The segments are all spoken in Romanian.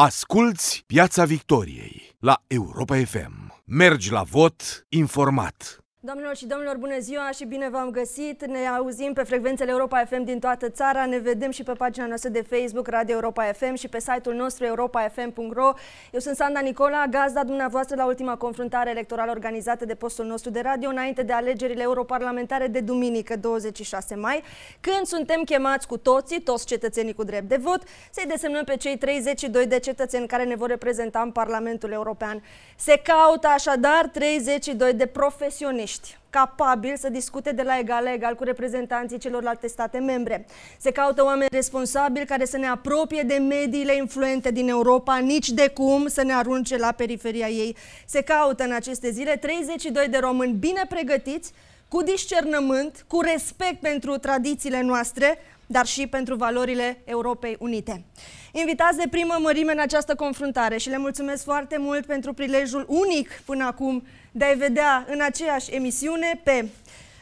Asculți Piața Victoriei la Europa FM. Mergi la vot informat. Doamnelor și domnilor, bună ziua și bine v-am găsit! Ne auzim pe frecvențele Europa FM din toată țara, ne vedem și pe pagina noastră de Facebook Radio Europa FM și pe site-ul nostru europafm.ro. Eu sunt Sanda Nicola, gazda dumneavoastră la ultima confruntare electorală organizată de postul nostru de radio înainte de alegerile europarlamentare de duminică 26 mai, când suntem chemați cu toții, toți cetățenii cu drept de vot, să-i desemnăm pe cei 32 de cetățeni care ne vor reprezenta în Parlamentul European. Se caută așadar 32 de profesioniști specialiști capabili să discute de la egal la egal cu reprezentanții celorlalte state membre. Se caută oameni responsabili care să ne apropie de mediile influente din Europa, nici de cum să ne arunce la periferia ei. Se caută în aceste zile 32 de români bine pregătiți, cu discernământ, cu respect pentru tradițiile noastre, dar și pentru valorile Europei Unite invitați de primă mărime în această confruntare și le mulțumesc foarte mult pentru prilejul unic până acum de a-i vedea în aceeași emisiune pe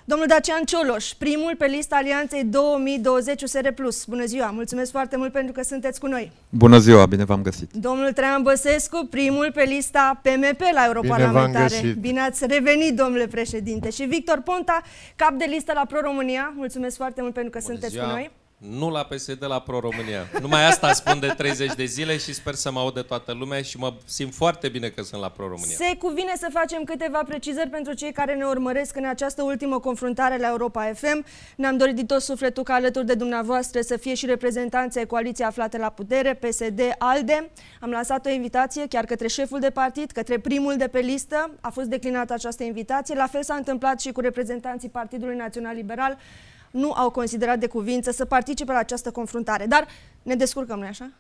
Domnul Dacian Cioloș, primul pe lista Alianței 2020 USR+. Bună ziua, mulțumesc foarte mult pentru că sunteți cu noi. Bună ziua, bine v-am găsit. Domnul Traian Băsescu, primul pe lista PMP la Europarlamentare. Bine, bine ați revenit, domnule președinte. Și Victor Ponta, cap de listă la Pro-România. Mulțumesc foarte mult pentru că Bună sunteți ziua. cu noi. Nu la PSD, la Pro-România. Numai asta spun de 30 de zile și sper să mă audă toată lumea și mă simt foarte bine că sunt la Pro-România. Se cuvine să facem câteva precizări pentru cei care ne urmăresc în această ultimă confruntare la Europa FM. Ne-am dorit din tot sufletul ca alături de dumneavoastră să fie și reprezentanții coaliției aflate la putere, PSD-ALDE. Am lansat o invitație chiar către șeful de partid, către primul de pe listă. A fost declinată această invitație. La fel s-a întâmplat și cu reprezentanții Partidului Național Liberal nu au considerat de cuvință să participe la această confruntare. Dar ne descurcăm, nu așa?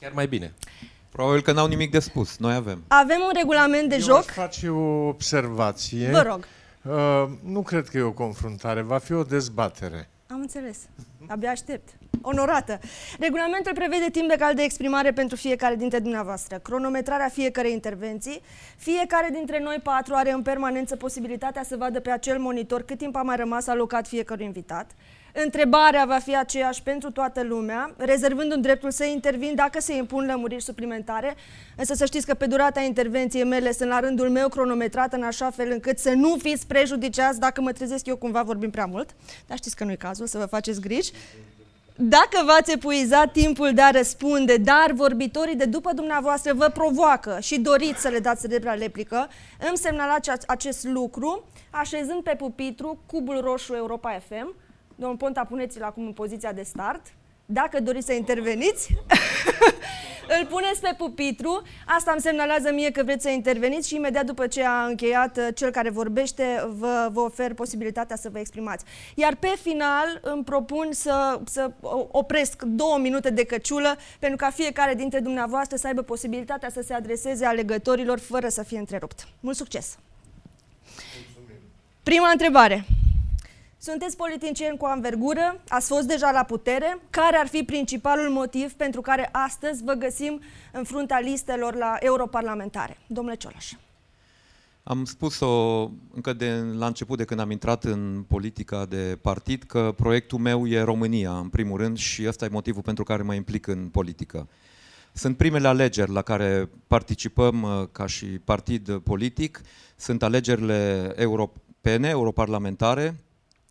Chiar mai bine. Probabil că n-au nimic de spus. Noi avem. Avem un regulament de Eu joc. Eu face o observație. Vă rog. Uh, nu cred că e o confruntare, va fi o dezbatere. Am înțeles. Abia aștept onorată. Regulamentul prevede timp cal de exprimare pentru fiecare dintre dumneavoastră, cronometrarea fiecarei intervenții. Fiecare dintre noi patru are în permanență posibilitatea să vadă pe acel monitor cât timp a mai rămas alocat fiecărui invitat. Întrebarea va fi aceeași pentru toată lumea, rezervând un dreptul să intervin dacă se impun lămuriri suplimentare, însă să știți că pe durata intervenției mele sunt la rândul meu cronometrat în așa fel încât să nu fiți prejudiciați dacă mă trezesc eu cumva vorbim prea mult, dar știți că nu e cazul, să vă faceți griji. Dacă v-ați epuizat timpul de a răspunde, dar vorbitorii de după dumneavoastră vă provoacă și doriți să le dați drept la replică, îmi semnalați acest lucru așezând pe pupitru cubul roșu Europa FM. Domnul Ponta, puneți-l acum în poziția de start. Dacă doriți să interveniți, îl puneți pe pupitru. Asta îmi semnalează mie că vreți să interveniți și imediat după ce a încheiat uh, cel care vorbește, vă, vă ofer posibilitatea să vă exprimați. Iar pe final îmi propun să, să opresc două minute de căciulă pentru ca fiecare dintre dumneavoastră să aibă posibilitatea să se adreseze alegătorilor fără să fie întrerupt. Mult succes! Prima întrebare. Sunteți politicieni cu anvergură, ați fost deja la putere. Care ar fi principalul motiv pentru care astăzi vă găsim în fruntea listelor la europarlamentare? Domnule Cioloș. Am spus-o încă de la început, de când am intrat în politica de partid, că proiectul meu e România, în primul rând, și ăsta e motivul pentru care mă implic în politică. Sunt primele alegeri la care participăm uh, ca și partid politic, sunt alegerile europene, europarlamentare,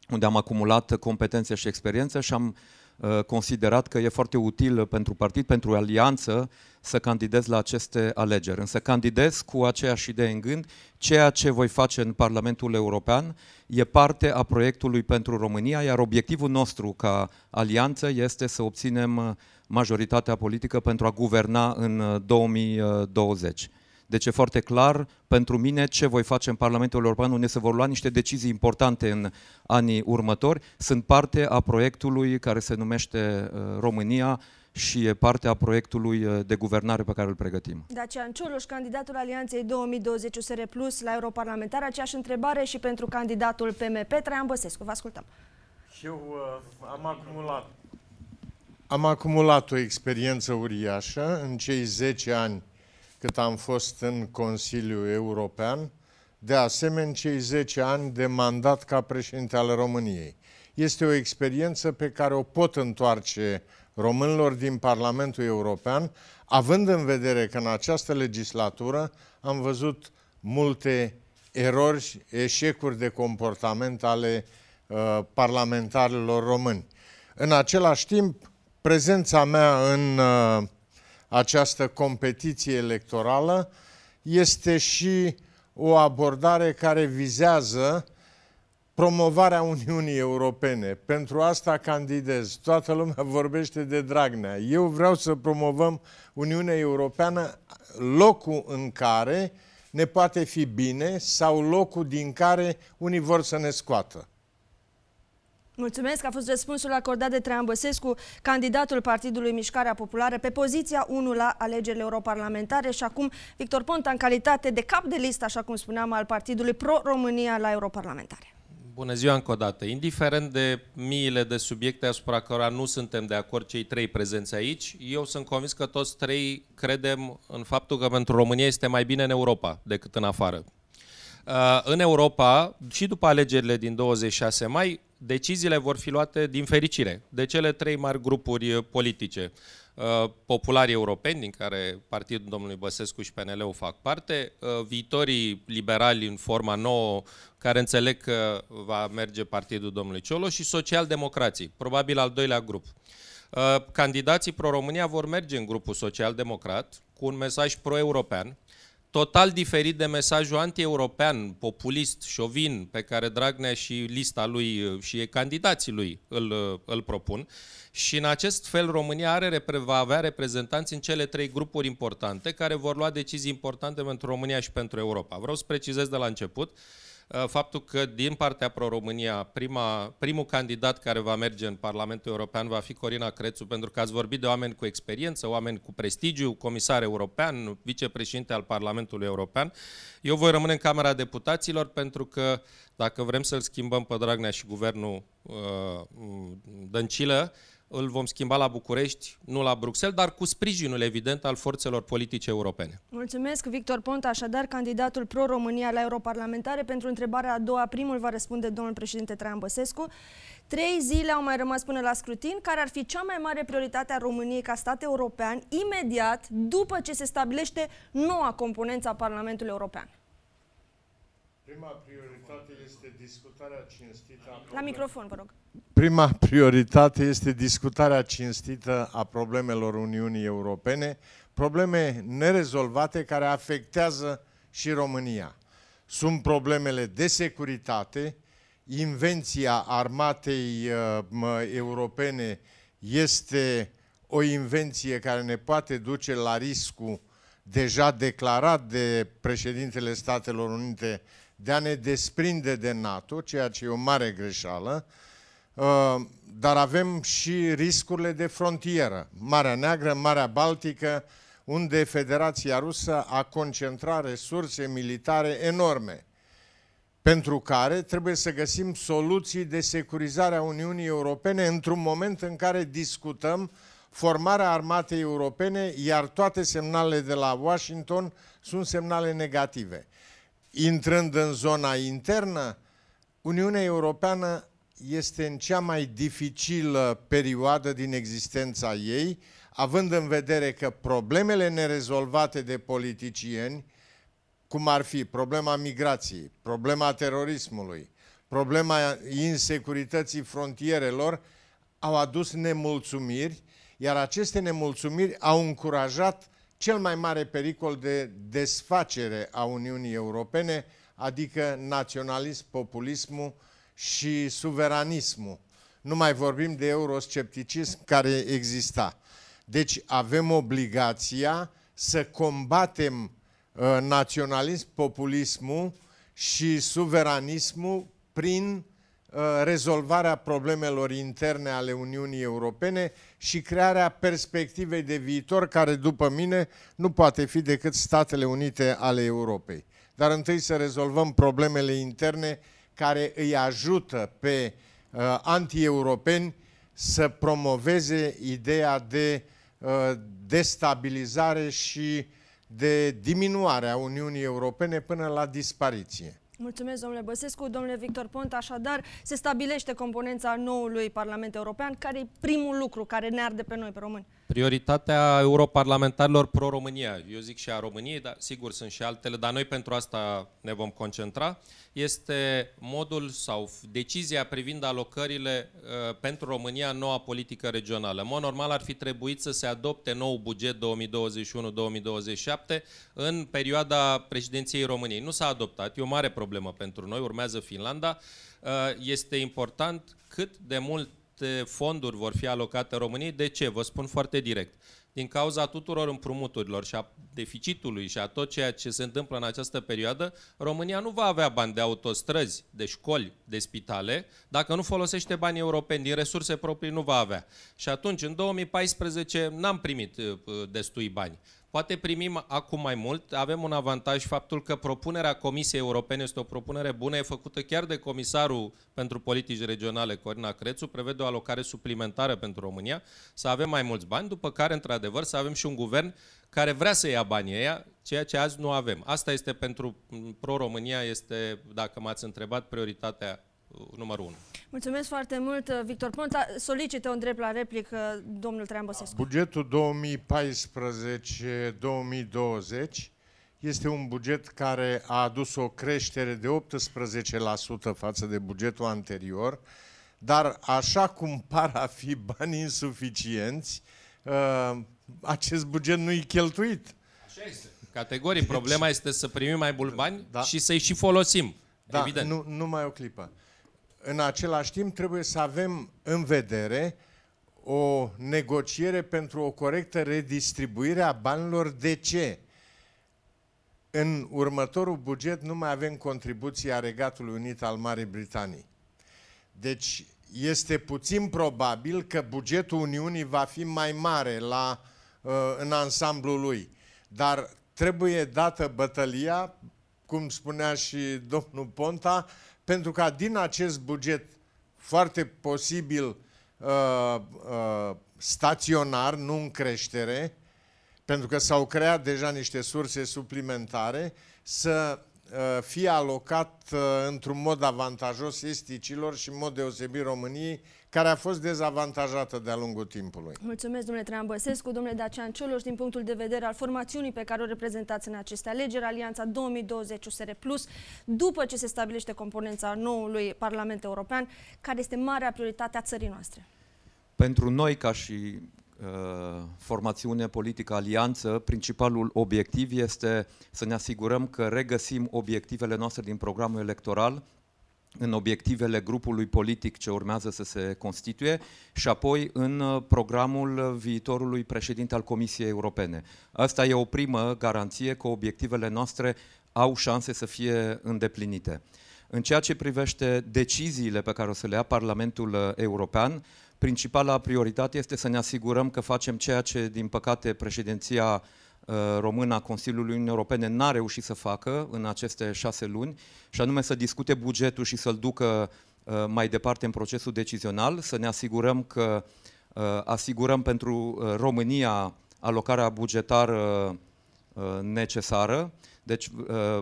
unde am acumulat competențe și experiență și am uh, considerat că e foarte util pentru partid, pentru alianță, să candidez la aceste alegeri. Însă candidez cu aceeași idee în gând, ceea ce voi face în Parlamentul European e parte a proiectului pentru România, iar obiectivul nostru ca alianță este să obținem majoritatea politică pentru a guverna în 2020. Uh, deci e foarte clar pentru mine ce voi face în Parlamentul European, unde se vor lua niște decizii importante în anii următori. Sunt parte a proiectului care se numește uh, România, și e parte a proiectului uh, de guvernare pe care îl pregătim. Dacian Cioloș, candidatul Alianței 2020 USR Plus la europarlamentar, aceeași întrebare și pentru candidatul PMP, Traian Băsescu. Vă ascultăm. Eu uh, am acumulat am acumulat o experiență uriașă în cei 10 ani cât am fost în Consiliul European, de asemenea cei 10 ani de mandat ca președinte al României. Este o experiență pe care o pot întoarce românilor din Parlamentul European, având în vedere că în această legislatură am văzut multe erori, eșecuri de comportament ale uh, parlamentarilor români. În același timp, prezența mea în uh, această competiție electorală este și o abordare care vizează promovarea Uniunii Europene. Pentru asta candidez. Toată lumea vorbește de Dragnea. Eu vreau să promovăm Uniunea Europeană, locul în care ne poate fi bine sau locul din care unii vor să ne scoată. Mulțumesc, a fost răspunsul acordat de Traian Băsescu, candidatul Partidului Mișcarea Populară, pe poziția 1 la alegerile europarlamentare și acum Victor Ponta în calitate de cap de listă, așa cum spuneam, al Partidului Pro-România la europarlamentare. Bună ziua încă o dată. Indiferent de miile de subiecte asupra cărora nu suntem de acord cei trei prezenți aici, eu sunt convins că toți trei credem în faptul că pentru România este mai bine în Europa decât în afară. Uh, în Europa, și după alegerile din 26 mai, deciziile vor fi luate din fericire de cele trei mari grupuri uh, politice. Uh, popularii europeni, din care partidul domnului Băsescu și PNL-ul fac parte, uh, viitorii liberali în forma nouă, care înțeleg că va merge partidul domnului Ciolo și socialdemocrații, probabil al doilea grup. Candidații pro-România vor merge în grupul social-democrat cu un mesaj pro-european, total diferit de mesajul anti-european, populist, șovin, pe care Dragnea și lista lui uh, și candidații lui îl, uh, îl propun. Și în acest fel România are, va avea reprezentanți în cele trei grupuri importante care vor lua decizii importante pentru România și pentru Europa. Vreau să precizez de la început Uh, faptul că din partea Pro-România prima, primul candidat care va merge în Parlamentul European va fi Corina Crețu, pentru că ați vorbit de oameni cu experiență, oameni cu prestigiu, comisar european, vicepreședinte al Parlamentului European. Eu voi rămâne în Camera Deputaților pentru că dacă vrem să-l schimbăm pe Dragnea și guvernul uh, Dăncilă, uh, îl vom schimba la București, nu la Bruxelles, dar cu sprijinul evident al forțelor politice europene. Mulțumesc, Victor Ponta, așadar candidatul pro-România la europarlamentare. Pentru întrebarea a doua, primul va răspunde domnul președinte Traian Băsescu. Trei zile au mai rămas până la scrutin, care ar fi cea mai mare prioritate a României ca stat european, imediat după ce se stabilește noua componență a Parlamentului European. Prima prioritate este discutarea cinstită... La microfon, vă rog prima prioritate este discutarea cinstită a problemelor Uniunii Europene, probleme nerezolvate care afectează și România. Sunt problemele de securitate, invenția armatei uh, europene este o invenție care ne poate duce la riscul deja declarat de președintele Statelor Unite de a ne desprinde de NATO, ceea ce e o mare greșeală, uh, Uh, dar avem și riscurile de frontieră. Marea Neagră, Marea Baltică, unde Federația Rusă a concentrat resurse militare enorme, pentru care trebuie să găsim soluții de securizare a Uniunii Europene într-un moment în care discutăm formarea armatei europene, iar toate semnalele de la Washington sunt semnale negative. Intrând în zona internă, Uniunea Europeană este în cea mai dificilă perioadă din existența ei, având în vedere că problemele nerezolvate de politicieni, cum ar fi problema migrației, problema terorismului, problema insecurității frontierelor, au adus nemulțumiri, iar aceste nemulțumiri au încurajat cel mai mare pericol de desfacere a Uniunii Europene, adică naționalism, populismul, și suveranismul. Nu mai vorbim de euroscepticism care exista. Deci avem obligația să combatem uh, naționalism, populismul și suveranismul prin uh, rezolvarea problemelor interne ale Uniunii Europene și crearea perspectivei de viitor care, după mine, nu poate fi decât Statele Unite ale Europei. Dar întâi să rezolvăm problemele interne care îi ajută pe uh, antieuropeni să promoveze ideea de uh, destabilizare și de diminuare a Uniunii Europene până la dispariție. Mulțumesc, domnule Băsescu. Domnule Victor Ponta, așadar, se stabilește componența noului Parlament European. Care e primul lucru care ne arde pe noi, pe români? Prioritatea europarlamentarilor pro-România, eu zic și a României, dar sigur sunt și altele, dar noi pentru asta ne vom concentra, este modul sau decizia privind alocările uh, pentru România în noua politică regională. În mod normal ar fi trebuit să se adopte nou buget 2021-2027 în perioada președinției României. Nu s-a adoptat, e o mare problemă pentru noi, urmează Finlanda. Uh, este important cât de mult fonduri vor fi alocate României. De ce? Vă spun foarte direct. Din cauza tuturor împrumuturilor și a deficitului și a tot ceea ce se întâmplă în această perioadă, România nu va avea bani de autostrăzi, de școli, de spitale, dacă nu folosește banii europeni, din resurse proprii nu va avea. Și atunci, în 2014, n-am primit uh, destui bani. Poate primim acum mai mult. Avem un avantaj faptul că propunerea Comisiei Europene este o propunere bună, e făcută chiar de comisarul pentru politici regionale, Corina Crețu, prevede o alocare suplimentară pentru România, să avem mai mulți bani, după care, într-adevăr, să avem și un guvern care vrea să ia banii ăia, ceea ce azi nu avem. Asta este pentru Pro-România, este, dacă m-ați întrebat, prioritatea numărul 1. Mulțumesc foarte mult, uh, Victor Ponta. Solicită un drept la replică, domnul Traian Băsescu. Da, bugetul 2014-2020 este un buget care a adus o creștere de 18% față de bugetul anterior, dar așa cum par a fi bani insuficienți, uh, acest buget nu e cheltuit. Așa este. Categorii. Deci, Problema este să primim mai mult bani da, și să-i și folosim. Da, Evident. Nu, numai o clipă în același timp trebuie să avem în vedere o negociere pentru o corectă redistribuire a banilor. De ce? În următorul buget nu mai avem contribuția Regatului Unit al Marii Britanii. Deci este puțin probabil că bugetul Uniunii va fi mai mare la, uh, în ansamblul lui. Dar trebuie dată bătălia, cum spunea și domnul Ponta, pentru ca din acest buget foarte posibil uh, uh, staționar, nu în creștere, pentru că s-au creat deja niște surse suplimentare, să uh, fie alocat uh, într-un mod avantajos esticilor și în mod deosebit României care a fost dezavantajată de-a lungul timpului. Mulțumesc, domnule Traian Băsescu, domnule Dacian Cioloș, din punctul de vedere al formațiunii pe care o reprezentați în aceste alegeri, Alianța 2020 USR+, după ce se stabilește componența noului Parlament European, care este marea prioritate a țării noastre? Pentru noi, ca și uh, formațiune politică alianță, principalul obiectiv este să ne asigurăm că regăsim obiectivele noastre din programul electoral, în obiectivele grupului politic ce urmează să se constituie și apoi în uh, programul viitorului președinte al Comisiei Europene. Asta e o primă garanție că obiectivele noastre au șanse să fie îndeplinite. În ceea ce privește deciziile pe care o să le ia Parlamentul uh, European, principala prioritate este să ne asigurăm că facem ceea ce, din păcate, președinția uh, Uh, român a Consiliului Uniunii Europene n-a reușit să facă în aceste șase luni, și anume să discute bugetul și să-l ducă uh, mai departe în procesul decizional, să ne asigurăm că uh, asigurăm pentru România alocarea bugetară necesară. Deci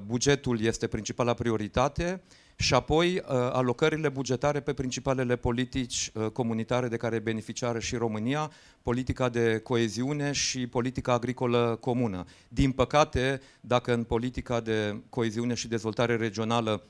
bugetul este principala prioritate, și apoi uh, alocările bugetare pe principalele politici uh, comunitare de care beneficiară și România, politica de coeziune și politica agricolă comună. Din păcate, dacă în politica de coeziune și dezvoltare regională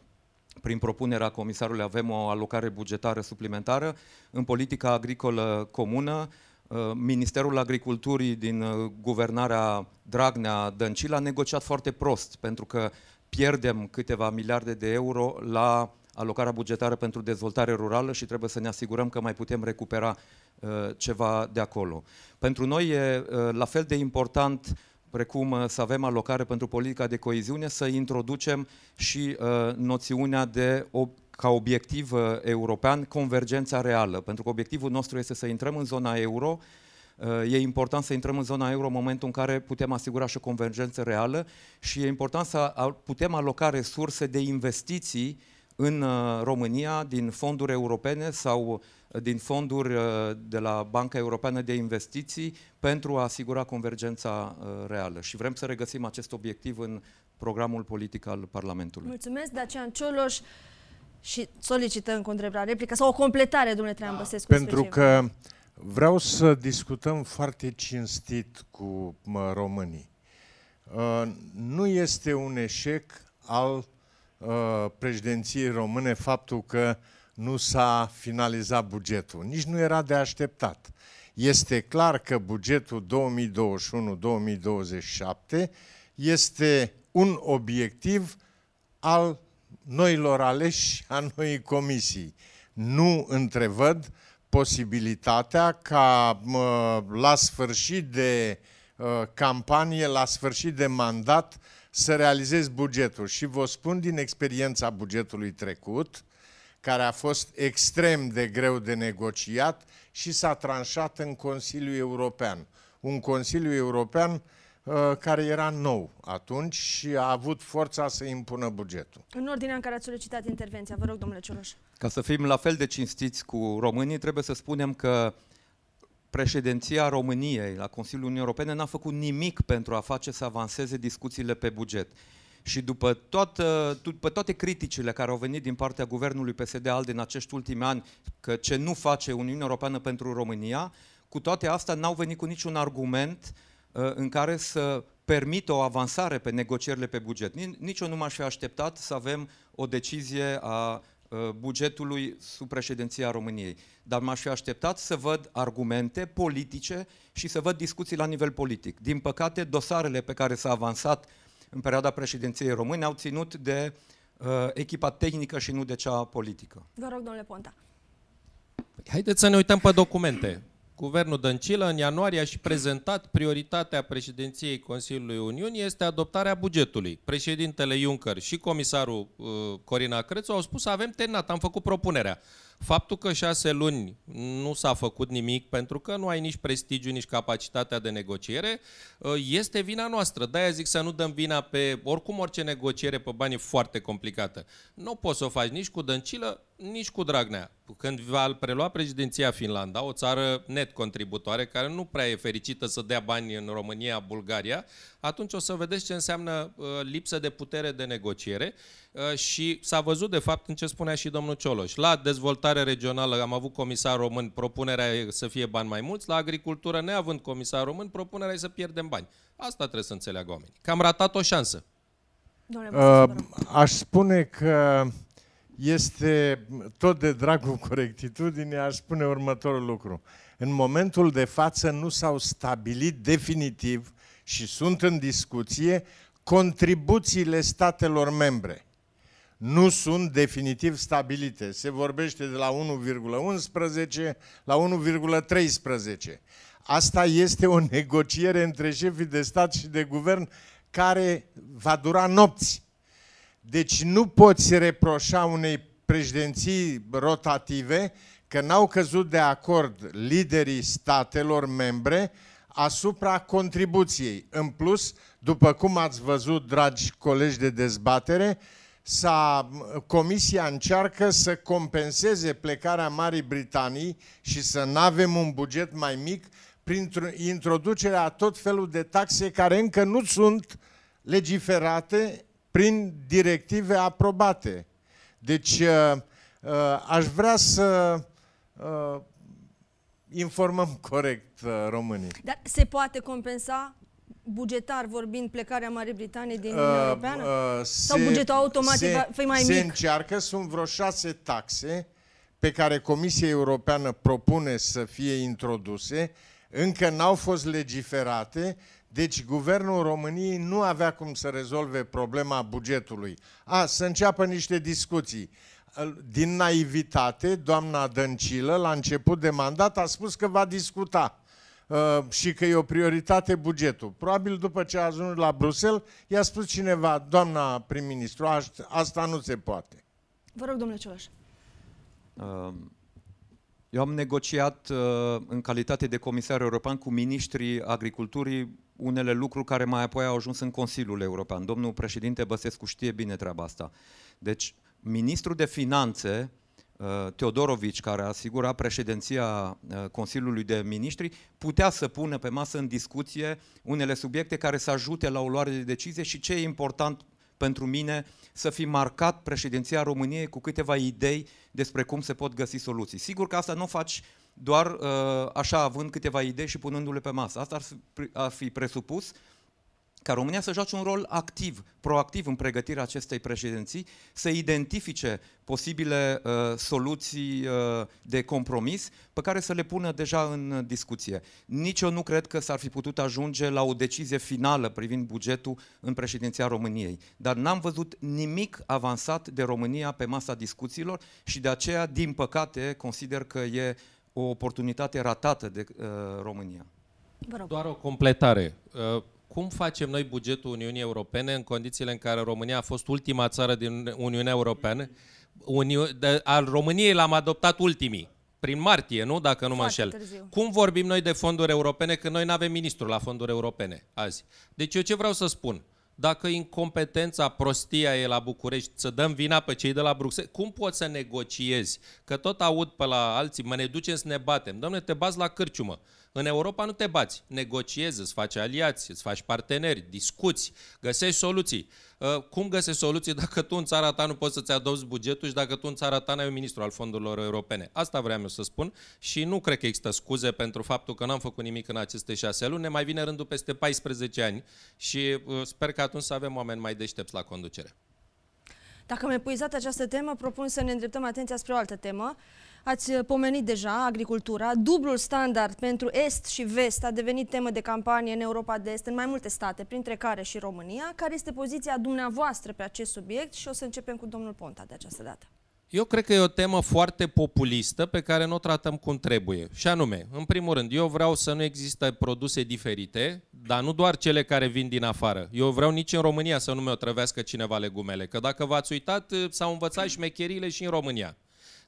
prin propunerea comisarului avem o alocare bugetară suplimentară, în politica agricolă comună uh, Ministerul Agriculturii din guvernarea Dragnea Dăncilă a negociat foarte prost, pentru că pierdem câteva miliarde de euro la alocarea bugetară pentru dezvoltare rurală și trebuie să ne asigurăm că mai putem recupera uh, ceva de acolo. Pentru noi e uh, la fel de important precum uh, să avem alocare pentru politica de coeziune, să introducem și uh, noțiunea de ca obiectiv european convergența reală, pentru că obiectivul nostru este să intrăm în zona euro, Uh, e important să intrăm în zona euro în momentul în care putem asigura și o convergență reală și e important să putem aloca resurse de investiții în uh, România din fonduri europene sau uh, din fonduri de la Banca Europeană de Investiții pentru a asigura convergența reală. Și vrem să regăsim acest obiectiv în programul politic al Parlamentului. Mulțumesc, Dacian Cioloș. Și solicităm cu întrebare replică sau o completare, domnule Trean Băsescu. Pentru că Vreau să discutăm foarte cinstit cu românii. Uh, nu este un eșec al uh, președinției române faptul că nu s-a finalizat bugetul. Nici nu era de așteptat. Este clar că bugetul 2021-2027 este un obiectiv al noilor aleși a noii comisii. Nu întrevăd posibilitatea ca la sfârșit de uh, campanie, la sfârșit de mandat, să realizez bugetul. Și vă spun din experiența bugetului trecut, care a fost extrem de greu de negociat și s-a tranșat în Consiliul European. Un Consiliu European Uh, care era nou atunci și a avut forța să impună bugetul. În ordinea în care ați solicitat intervenția, vă rog, domnule Cioloș. Ca să fim la fel de cinstiți cu românii, trebuie să spunem că președinția României la Consiliul Uniunii Europene n-a făcut nimic pentru a face să avanseze discuțiile pe buget. Și după, toată, după toate criticile care au venit din partea guvernului PSD-ALDE în acești ultimi ani că ce nu face Uniunea Europeană pentru România, cu toate astea n-au venit cu niciun argument uh, Uh, în care să permită o avansare pe negocierile pe buget. Nici eu nu m-aș fi așteptat să avem o decizie a uh, bugetului sub președinția României. Dar m-aș fi așteptat să văd argumente politice și să văd discuții la nivel politic. Din păcate, dosarele pe care s-a avansat în perioada președinției române au ținut de uh, echipa tehnică și nu de cea politică. Vă rog, domnule Ponta. Haideți să ne uităm pe documente. Guvernul Dăncilă în ianuarie a și prezentat prioritatea președinției Consiliului Uniunii este adoptarea bugetului. Președintele Juncker și comisarul uh, Corina Crețu au spus avem terminat, am făcut propunerea. Faptul că șase luni nu s-a făcut nimic pentru că nu ai nici prestigiu, nici capacitatea de negociere, uh, este vina noastră. De-aia zic să nu dăm vina pe oricum orice negociere pe bani e foarte complicată. Nu poți să o faci nici cu dăncilă, nici cu Dragnea. Când va prelua președinția Finlanda, o țară net contributoare, care nu prea e fericită să dea bani în România, Bulgaria, atunci o să vedeți ce înseamnă uh, lipsă de putere de negociere uh, și s-a văzut, de fapt, în ce spunea și domnul Cioloș. La dezvoltare regională am avut comisar român, propunerea e să fie bani mai mulți, la agricultură, neavând comisar român, propunerea e să pierdem bani. Asta trebuie să înțeleagă oamenii. Că am ratat o șansă. Uh, aș spune că este, tot de dragul corectitudinii, aș spune următorul lucru. În momentul de față nu s-au stabilit definitiv și sunt în discuție contribuțiile statelor membre. Nu sunt definitiv stabilite. Se vorbește de la 1,11 la 1,13. Asta este o negociere între șefii de stat și de guvern care va dura nopți. Deci nu poți reproșa unei președinții rotative că n-au căzut de acord liderii statelor membre asupra contribuției. În plus, după cum ați văzut, dragi colegi de dezbatere, Comisia încearcă să compenseze plecarea Marii Britanii și să nu avem un buget mai mic prin introducerea a tot felul de taxe care încă nu sunt legiferate prin directive aprobate. Deci uh, uh, aș vrea să uh, informăm corect românii. Dar se poate compensa bugetar vorbind plecarea Marii Britanii din Uniunea uh, Europeană? Uh, se, Sau bugetul automat se, va fi mai se mic? Se încearcă, sunt vreo șase taxe pe care Comisia Europeană propune să fie introduse, încă n-au fost legiferate, deci guvernul României nu avea cum să rezolve problema bugetului. A, să înceapă niște discuții. Din naivitate, doamna Dăncilă, la început de mandat, a spus că va discuta uh, și că e o prioritate bugetul. Probabil după ce a ajuns la Bruxelles, i-a spus cineva, doamna prim-ministru, asta nu se poate. Vă rog, domnule Cioloș. Uh, eu am negociat uh, în calitate de comisar european cu ministrii agriculturii unele lucruri care mai apoi au ajuns în Consiliul European. Domnul președinte Băsescu știe bine treaba asta. Deci, ministrul de finanțe, uh, Teodorovici, care asigura președinția uh, Consiliului de Ministri, putea să pună pe masă în discuție unele subiecte care să ajute la o luare de decizie și ce e important pentru mine să fi marcat președinția României cu câteva idei despre cum se pot găsi soluții. Sigur că asta nu faci uh, doar uh, așa având câteva idei și punându-le pe masă. Asta ar fi, presupus ca România să joace un rol activ, proactiv în pregătirea acestei președinții, să identifice posibile uh, soluții uh, de compromis pe care să le pună deja în discuție. Nici eu nu cred că s-ar fi putut ajunge la o decizie finală privind bugetul în președinția României, dar n-am văzut nimic avansat de România pe masa discuțiilor și de aceea, din păcate, consider că e o oportunitate ratată de uh, România. Doar o completare. Uh, cum facem noi bugetul Uniunii Europene în condițiile în care România a fost ultima țară din Uniunea Europeană? Uni- de, al României l-am adoptat ultimii, prin martie, nu? Dacă nu mă înșel. Cum vorbim noi de fonduri europene când noi nu avem ministru la fonduri europene azi? Deci eu ce vreau să spun? dacă incompetența, prostia e la București, să dăm vina pe cei de la Bruxelles, cum poți să negociezi? Că tot aud pe la alții, mă ne ducem să ne batem. Domnule, te bați la cârciumă. În Europa nu te bați, negociezi, îți faci aliați, îți faci parteneri, discuți, găsești soluții. Uh, cum găsești soluții dacă tu în țara ta nu poți să-ți adopți bugetul și dacă tu în țara ta nu ai un ministru al fondurilor europene? Asta vreau eu să spun și nu cred că există scuze pentru faptul că n-am făcut nimic în aceste șase luni. Ne mai vine rândul peste 14 ani și uh, sper că atunci să avem oameni mai deștepți la conducere. Dacă am puizat această temă, propun să ne îndreptăm atenția spre o altă temă. Ați uh, pomenit deja agricultura. Dublul standard pentru est și vest a devenit temă de campanie în Europa de Est, în mai multe state, printre care și România. Care este poziția dumneavoastră pe acest subiect? Și o să începem cu domnul Ponta de această dată. Eu cred că e o temă foarte populistă pe care nu o tratăm cum trebuie. Și anume, în primul rând, eu vreau să nu există produse diferite, dar nu doar cele care vin din afară. Eu vreau nici în România să nu mi-o trăvească cineva legumele, că dacă v-ați uitat, s-au învățat șmecherile și în România.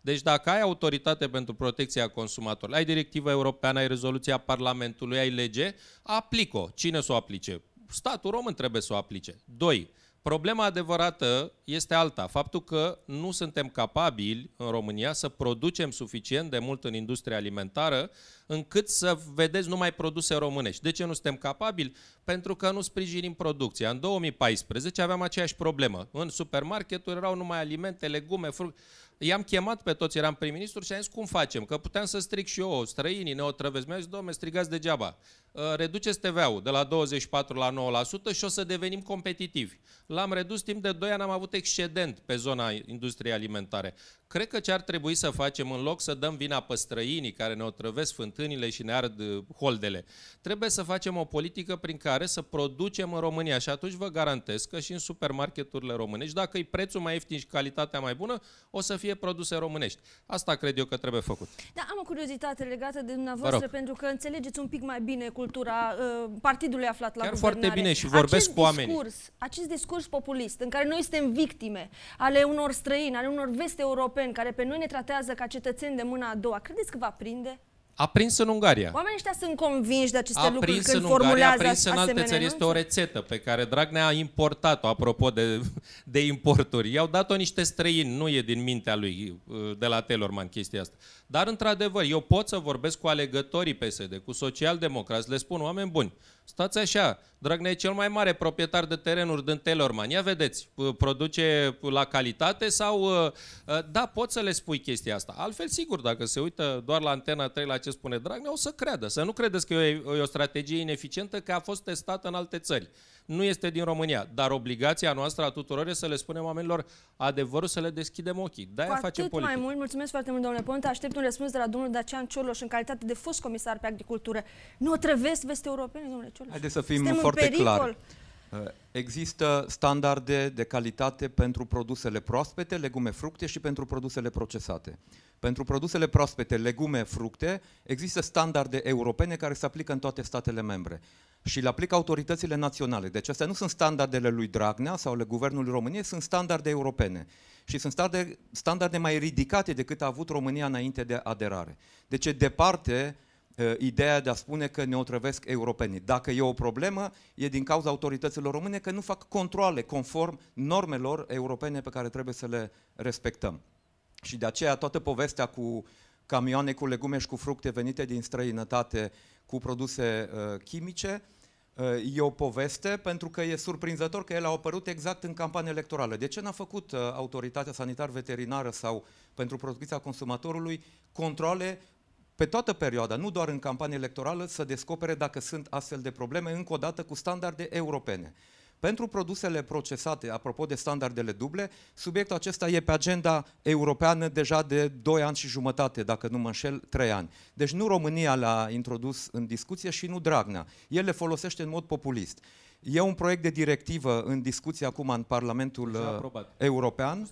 Deci dacă ai autoritate pentru protecția consumatorului, ai directiva europeană, ai rezoluția Parlamentului, ai lege, aplic-o. Cine să o aplice? Statul român trebuie să o aplice. Doi. Problema adevărată este alta, faptul că nu suntem capabili în România să producem suficient de mult în industria alimentară încât să vedeți numai produse românești. De ce nu suntem capabili? Pentru că nu sprijinim producția. În 2014 aveam aceeași problemă. În supermarketuri erau numai alimente, legume, fructe i-am chemat pe toți, eram prim-ministru și am zis cum facem, că puteam să stric și eu, străinii neotrăvezi, mi-au zis, domne, strigați degeaba, uh, reduceți TVA-ul de la 24 la 9% și o să devenim competitivi. L-am redus timp de 2 ani, am avut excedent pe zona industriei alimentare. Cred că ce ar trebui să facem, în loc să dăm vina pe străinii care ne otrăvesc fântânile și ne ard uh, holdele, trebuie să facem o politică prin care să producem în România. Și atunci vă garantez că și în supermarketurile românești, dacă e prețul mai ieftin și calitatea mai bună, o să fie produse românești. Asta cred eu că trebuie făcut. Da, am o curiozitate legată de dumneavoastră, pentru că înțelegeți un pic mai bine cultura uh, partidului aflat la Chiar guvernare. foarte bine și vorbesc acest cu oameni. Discurs, acest discurs populist în care noi suntem victime ale unor străini, ale unor veste europene, europeni care pe noi ne tratează ca cetățeni de mâna a doua, credeți că va prinde? A prins în Ungaria. Oamenii ăștia sunt convinși de aceste a lucruri prins când în Ungaria, a prins în alte țări. Este o rețetă pe care Dragnea a importat-o, apropo de, de importuri. I-au dat-o niște străini, nu e din mintea lui de la Telorman chestia asta. Dar, într-adevăr, eu pot să vorbesc cu alegătorii PSD, cu socialdemocrați, le spun, oameni buni, stați așa, Dragnea e cel mai mare proprietar de terenuri din Telorman. Ia vedeți, produce la calitate sau... Uh, uh, da, pot să le spui chestia asta. Altfel, sigur, dacă se uită doar la Antena 3 la ce spune Dragnea, o să creadă. Să nu credeți că e o strategie ineficientă, că a fost testată în alte țări nu este din România. Dar obligația noastră a tuturor este să le spunem oamenilor adevărul, să le deschidem ochii. De-aia facem politică. mai mult, mulțumesc foarte mult, domnule Ponte. Aștept un răspuns de la domnul Dacian Cioloș în calitate de fost comisar pe agricultură. Nu o trăvesc veste europene, domnule Cioloș. Haideți să fim Suntem foarte clar. Eh, există standarde de calitate pentru produsele proaspete, legume, fructe și pentru produsele procesate. Pentru produsele proaspete, legume, fructe, există standarde europene care se aplică în toate statele membre și le aplică autoritățile naționale. Deci astea nu sunt standardele lui Dragnea sau ale Guvernului României, sunt standarde europene. Și sunt standarde, standarde mai ridicate decât a avut România înainte de aderare. Deci e departe Uh, ideea de a spune că ne otrăvesc europenii. Dacă e o problemă, e din cauza autorităților române că nu fac controle conform normelor europene pe care trebuie să le respectăm. Și de aceea toată povestea cu camioane cu legume și cu fructe venite din străinătate cu produse uh, chimice uh, e o poveste pentru că e surprinzător că ele au apărut exact în campanie electorală. De ce n-a făcut uh, autoritatea sanitar-veterinară sau pentru protecția consumatorului controle pe toată perioada, nu doar în campanie electorală, să descopere dacă sunt astfel de probleme, încă o dată cu standarde europene. Pentru produsele procesate, apropo de standardele duble, subiectul acesta e pe agenda europeană deja de 2 ani și jumătate, dacă nu mă înșel, 3 ani. Deci nu România l-a introdus în discuție și nu Dragnea. El le folosește în mod populist. E un proiect de directivă în discuție acum în Parlamentul uh, European.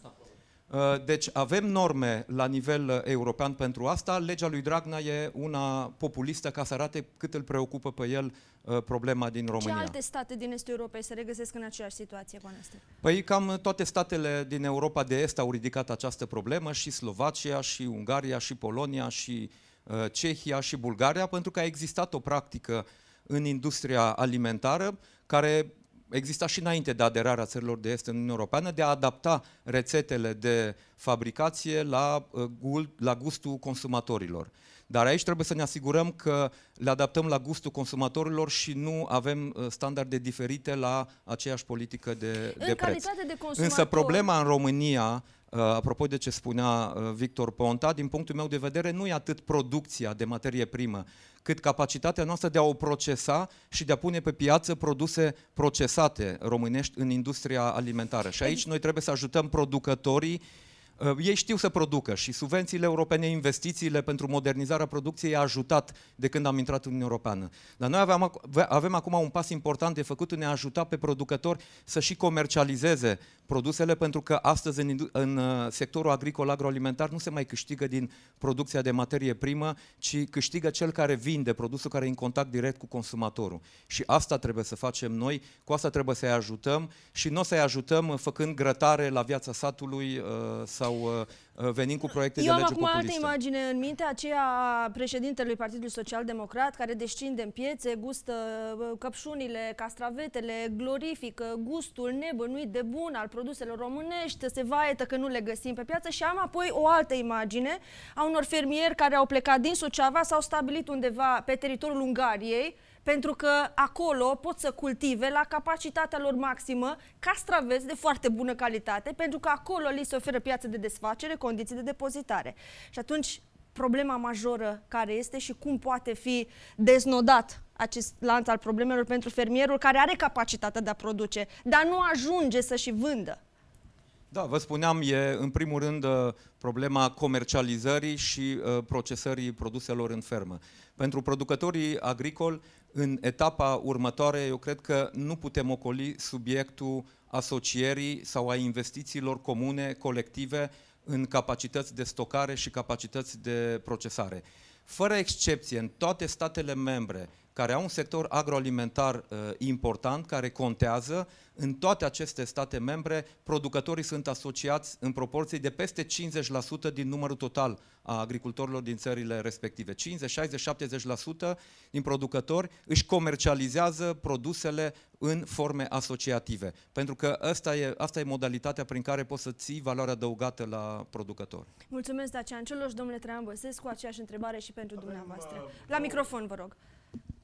Uh, deci avem norme la nivel uh, european pentru asta. Legea lui Dragnea e una populistă ca să arate cât îl preocupă pe el uh, problema din România. Ce alte state din Estul Europei se regăsesc în aceeași situație cu asta? Păi cam toate statele din Europa de Est au ridicat această problemă și Slovacia, și Ungaria, și Polonia, și Cehia, și Bulgaria, pentru că a existat o practică în industria alimentară care exista și înainte de aderarea țărilor de est în Uniunea Europeană, de a adapta rețetele de fabricație la, uh, la gustul consumatorilor. Dar aici trebuie să ne asigurăm că le adaptăm la gustul consumatorilor și nu avem uh, standarde diferite la aceeași politică de, în de preț. De Însă problema în România Uh, apropo de ce spunea uh, Victor Ponta, din punctul meu de vedere nu e atât producția de materie primă, cât capacitatea noastră de a o procesa și de a pune pe piață produse procesate românești în industria alimentară. Și aici noi trebuie să ajutăm producătorii Uh, ei știu să producă și subvențiile europene, investițiile pentru modernizarea producției a ajutat de când am intrat în Uniunea Europeană. Dar noi avem avem acum un pas important de făcut în a ajuta pe producători să și comercializeze produsele, pentru că astăzi în, în uh, sectorul agricol agroalimentar nu se mai câștigă din producția de materie primă, ci câștigă cel care vinde produsul care e în contact direct cu consumatorul. Și asta trebuie să facem noi, cu asta trebuie să-i ajutăm și nu o să-i ajutăm făcând grătare la viața satului uh, sau uh, uh, venind cu proiecte Eu de lege populistă. Eu am acum altă imagine în minte, aceea a președintelui Partidului Social Democrat, care descinde în piețe, gustă uh, căpșunile, castravetele, glorifică gustul nebănuit de bun al produselor românești, se vaietă că nu le găsim pe piață și am apoi o altă imagine a unor fermieri care au plecat din Suceava, s-au stabilit undeva pe teritoriul Ungariei, pentru că acolo pot să cultive la capacitatea lor maximă castraveți de foarte bună calitate, pentru că acolo li se oferă piață de desfacere, condiții de depozitare. Și atunci problema majoră care este și cum poate fi deznodat acest lanț al problemelor pentru fermierul care are capacitatea de a produce, dar nu ajunge să și vândă. Da, vă spuneam, e în primul rând uh, problema comercializării și uh, procesării produselor în fermă. Pentru producătorii agricoli, în etapa următoare, eu cred că nu putem ocoli subiectul asocierii sau a investițiilor comune, colective, în capacități de stocare și capacități de procesare. Fără excepție, în toate statele membre, care au un sector agroalimentar uh, important, care contează. În toate aceste state membre, producătorii sunt asociați în proporție de peste 50% din numărul total a agricultorilor din țările respective. 50, 60, 70% din producători își comercializează produsele în forme asociative. Pentru că asta e, asta e modalitatea prin care poți să ții valoarea adăugată la producător. Mulțumesc, Dacian Cioloș, domnule Traian Băsescu, aceeași întrebare și pentru Avem dumneavoastră. Uh, la microfon, vă rog.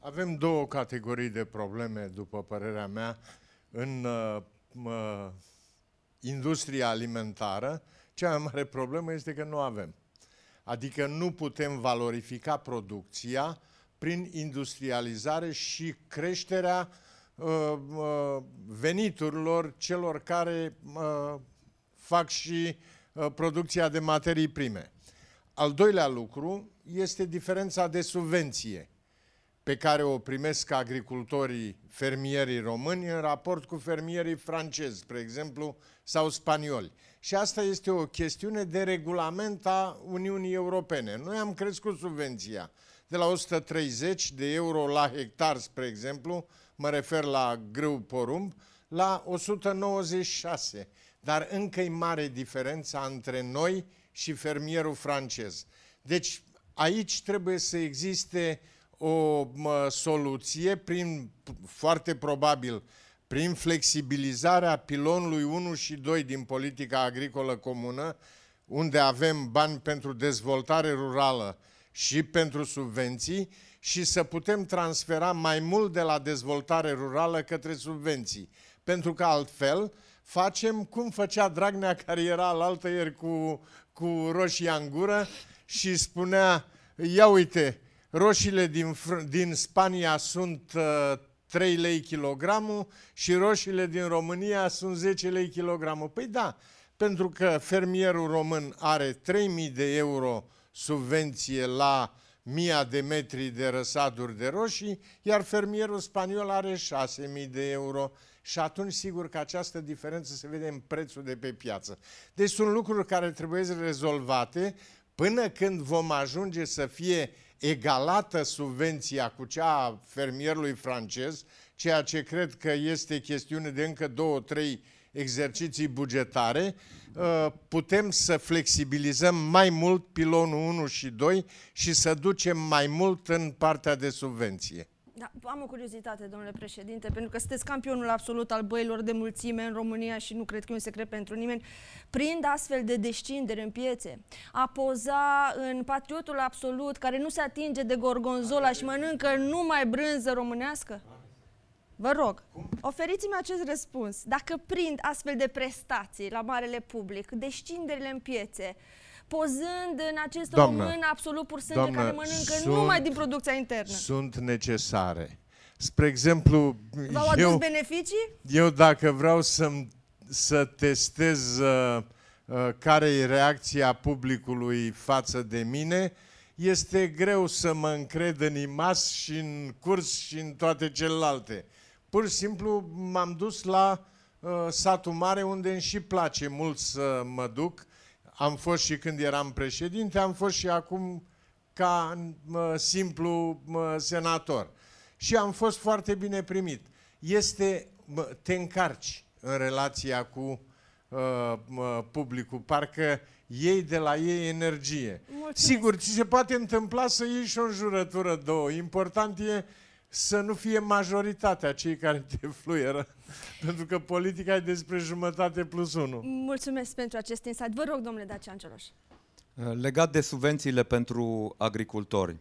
Avem două categorii de probleme, după părerea mea, în uh, uh, industria alimentară. Cea mai mare problemă este că nu avem. Adică nu putem valorifica producția prin industrializare și creșterea uh, uh, veniturilor celor care uh, fac și uh, producția de materii prime. Al doilea lucru este diferența de subvenție pe care o primesc agricultorii, fermierii români, în raport cu fermierii francezi, spre exemplu, sau spanioli. Și asta este o chestiune de regulament a Uniunii Europene. Noi am crescut subvenția de la 130 de euro la hectar, spre exemplu, mă refer la grâu porumb, la 196. Dar încă e mare diferența între noi și fermierul francez. Deci aici trebuie să existe o soluție prin, foarte probabil, prin flexibilizarea pilonului 1 și 2 din politica agricolă comună, unde avem bani pentru dezvoltare rurală și pentru subvenții și să putem transfera mai mult de la dezvoltare rurală către subvenții. Pentru că altfel facem cum făcea Dragnea care era alaltă ieri cu, cu roșia în gură și spunea, ia uite, Roșiile din, din Spania sunt uh, 3 lei kilogramul și roșiile din România sunt 10 lei kilogramul. Păi da, pentru că fermierul român are 3.000 de euro subvenție la 1.000 de metri de răsaduri de roșii, iar fermierul spaniol are 6.000 de euro. Și atunci, sigur că această diferență se vede în prețul de pe piață. Deci sunt lucruri care trebuie rezolvate până când vom ajunge să fie egalată subvenția cu cea a fermierului francez, ceea ce cred că este chestiune de încă două, trei exerciții bugetare, uh, putem să flexibilizăm mai mult pilonul 1 și 2 și să ducem mai mult în partea de subvenție. Da, am o curiozitate, domnule președinte, pentru că sunteți campionul absolut al băilor de mulțime în România și nu cred că e un secret pentru nimeni. Prind astfel de descindere în piețe, a poza în patriotul absolut care nu se atinge de gorgonzola și mănâncă numai brânză românească? Vă rog, oferiți-mi acest răspuns. Dacă prind astfel de prestații la marele public, descinderile în piețe, uh, pozând în acest doamnă, român absolut pur sânge doamnă, care mănâncă sunt, numai din producția internă. Sunt necesare. Spre exemplu, V-au adus eu, beneficii? Eu dacă vreau să, să testez uh, uh, care e reacția publicului față de mine, este greu să mă încred în IMAS și în curs și în toate celelalte. Pur și simplu m-am dus la uh, satul mare unde îmi și place mult să mă duc am fost și când eram președinte, am fost și acum ca simplu senator. Și am fost foarte bine primit. Este, te încarci în relația cu uh, publicul, parcă ei de la ei energie. Mulțumesc. Sigur, ți se poate întâmpla să iei și o înjurătură, două. Important e să nu fie majoritatea cei care te fluieră, pentru că politica e despre jumătate plus unu. Mulțumesc pentru acest insight. Vă rog, domnule Dacian Angeloș. Uh, legat de subvențiile pentru agricultori,